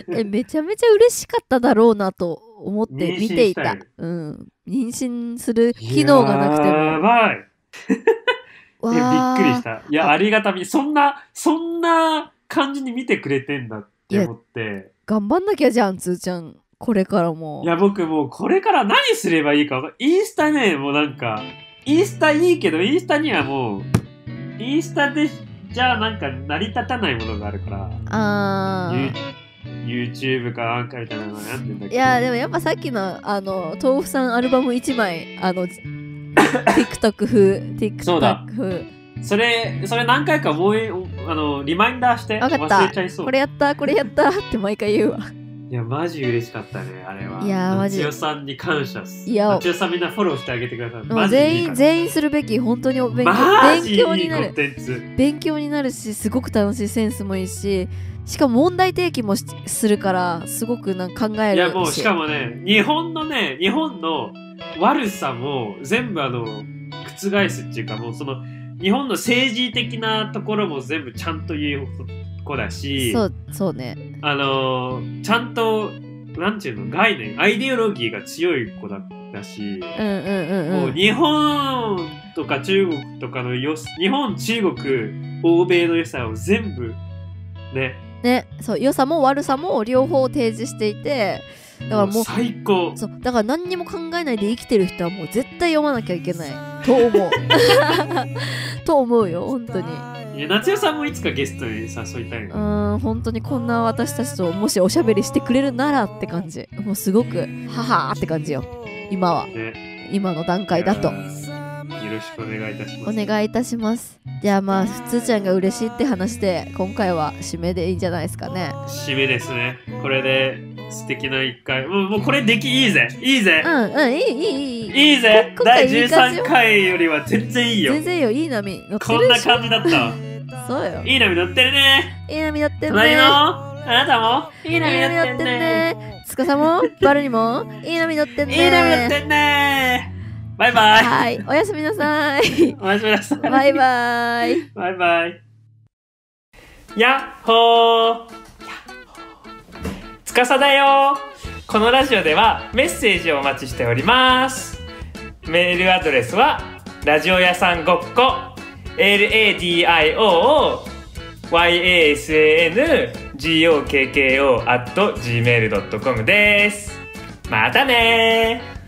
(laughs) えめちゃめちゃ嬉しかっただろうなと思って見ていた。たうん、妊娠する機能がなくても。やばいいや (laughs) びっくりした。いやありがたみそんなそんな感じに見てくれてんだって思って。頑張んなきゃじゃんつーちゃんこれからも。いや僕もうこれから何すればいいかインスタねもうなんかインスタいいけどインスタにはもうインスタで。じゃあなんか成り立たないものがあるからあー YouTube かなんかみたいなの悩んでんだけどいやでもやっぱさっきのあの豆腐さんアルバム1枚あの (laughs) TikTok 風 TikTok 風それそれ何回かもうあのリマインダーして忘れちゃいそうこれやったこれやったって毎回言うわいや、マジ嬉しかったね、あれは。いや、マジ。代さんに感謝す。いや、さんみんなフォローしてあげてください。も全員、全員するべき、本当に勉強勉強になる。勉強になるし、すごく楽しい、センスもいいし、しかも問題提起もするから、すごくなんか考えるし。いや、もう、しかもね、日本のね、日本の悪さも全部あの、覆すっていうか、もうその、日本の政治的なところも全部ちゃんと言う子だしそうそうねあのちゃんとなんていうの概念アイデオロギーが強い子だったし、もう日本とか中国とかのよ日本中国欧米の良さを全部ねねそう良さも悪さも両方提示していてだからもう最高そうだから何にも考えないで生きてる人はもう絶対読まなきゃいけないと思う (laughs) と思うよ本当に。え夏代さんもいつかゲストに誘いたいうん本当にこんな私たちともしおしゃべりしてくれるならって感じもうすごくははーって感じよ今は、ね、今の段階だと。よろしくお願いいたします。お願いいたします。じゃあまあ、ふつちゃんが嬉しいって話で、今回は締めでいいんじゃないですかね。締めですね。これで素敵な一回。もうもうこれできいいぜ。いいぜ。うんうん、いいいいいい。いいぜ。第13回よりは全然いいよ。全然いいよ。いい波乗ってこんな感じだった (laughs) そうよ。いい波乗ってるね。いい波乗ってるね。隣のあなたもいい波乗ってんね。つかさも、バルにもいい波乗ってんね。いい波乗ってんね。バイバイ。はい。おやすみなさい。おやすみなさい。バイバイ。バイバイ。やっほー。つかさだよこのラジオではメッセージをお待ちしておりますメールアドレスはラジオ屋さんごっこ LADIO YASANGOKKO at gmail.com ですまたね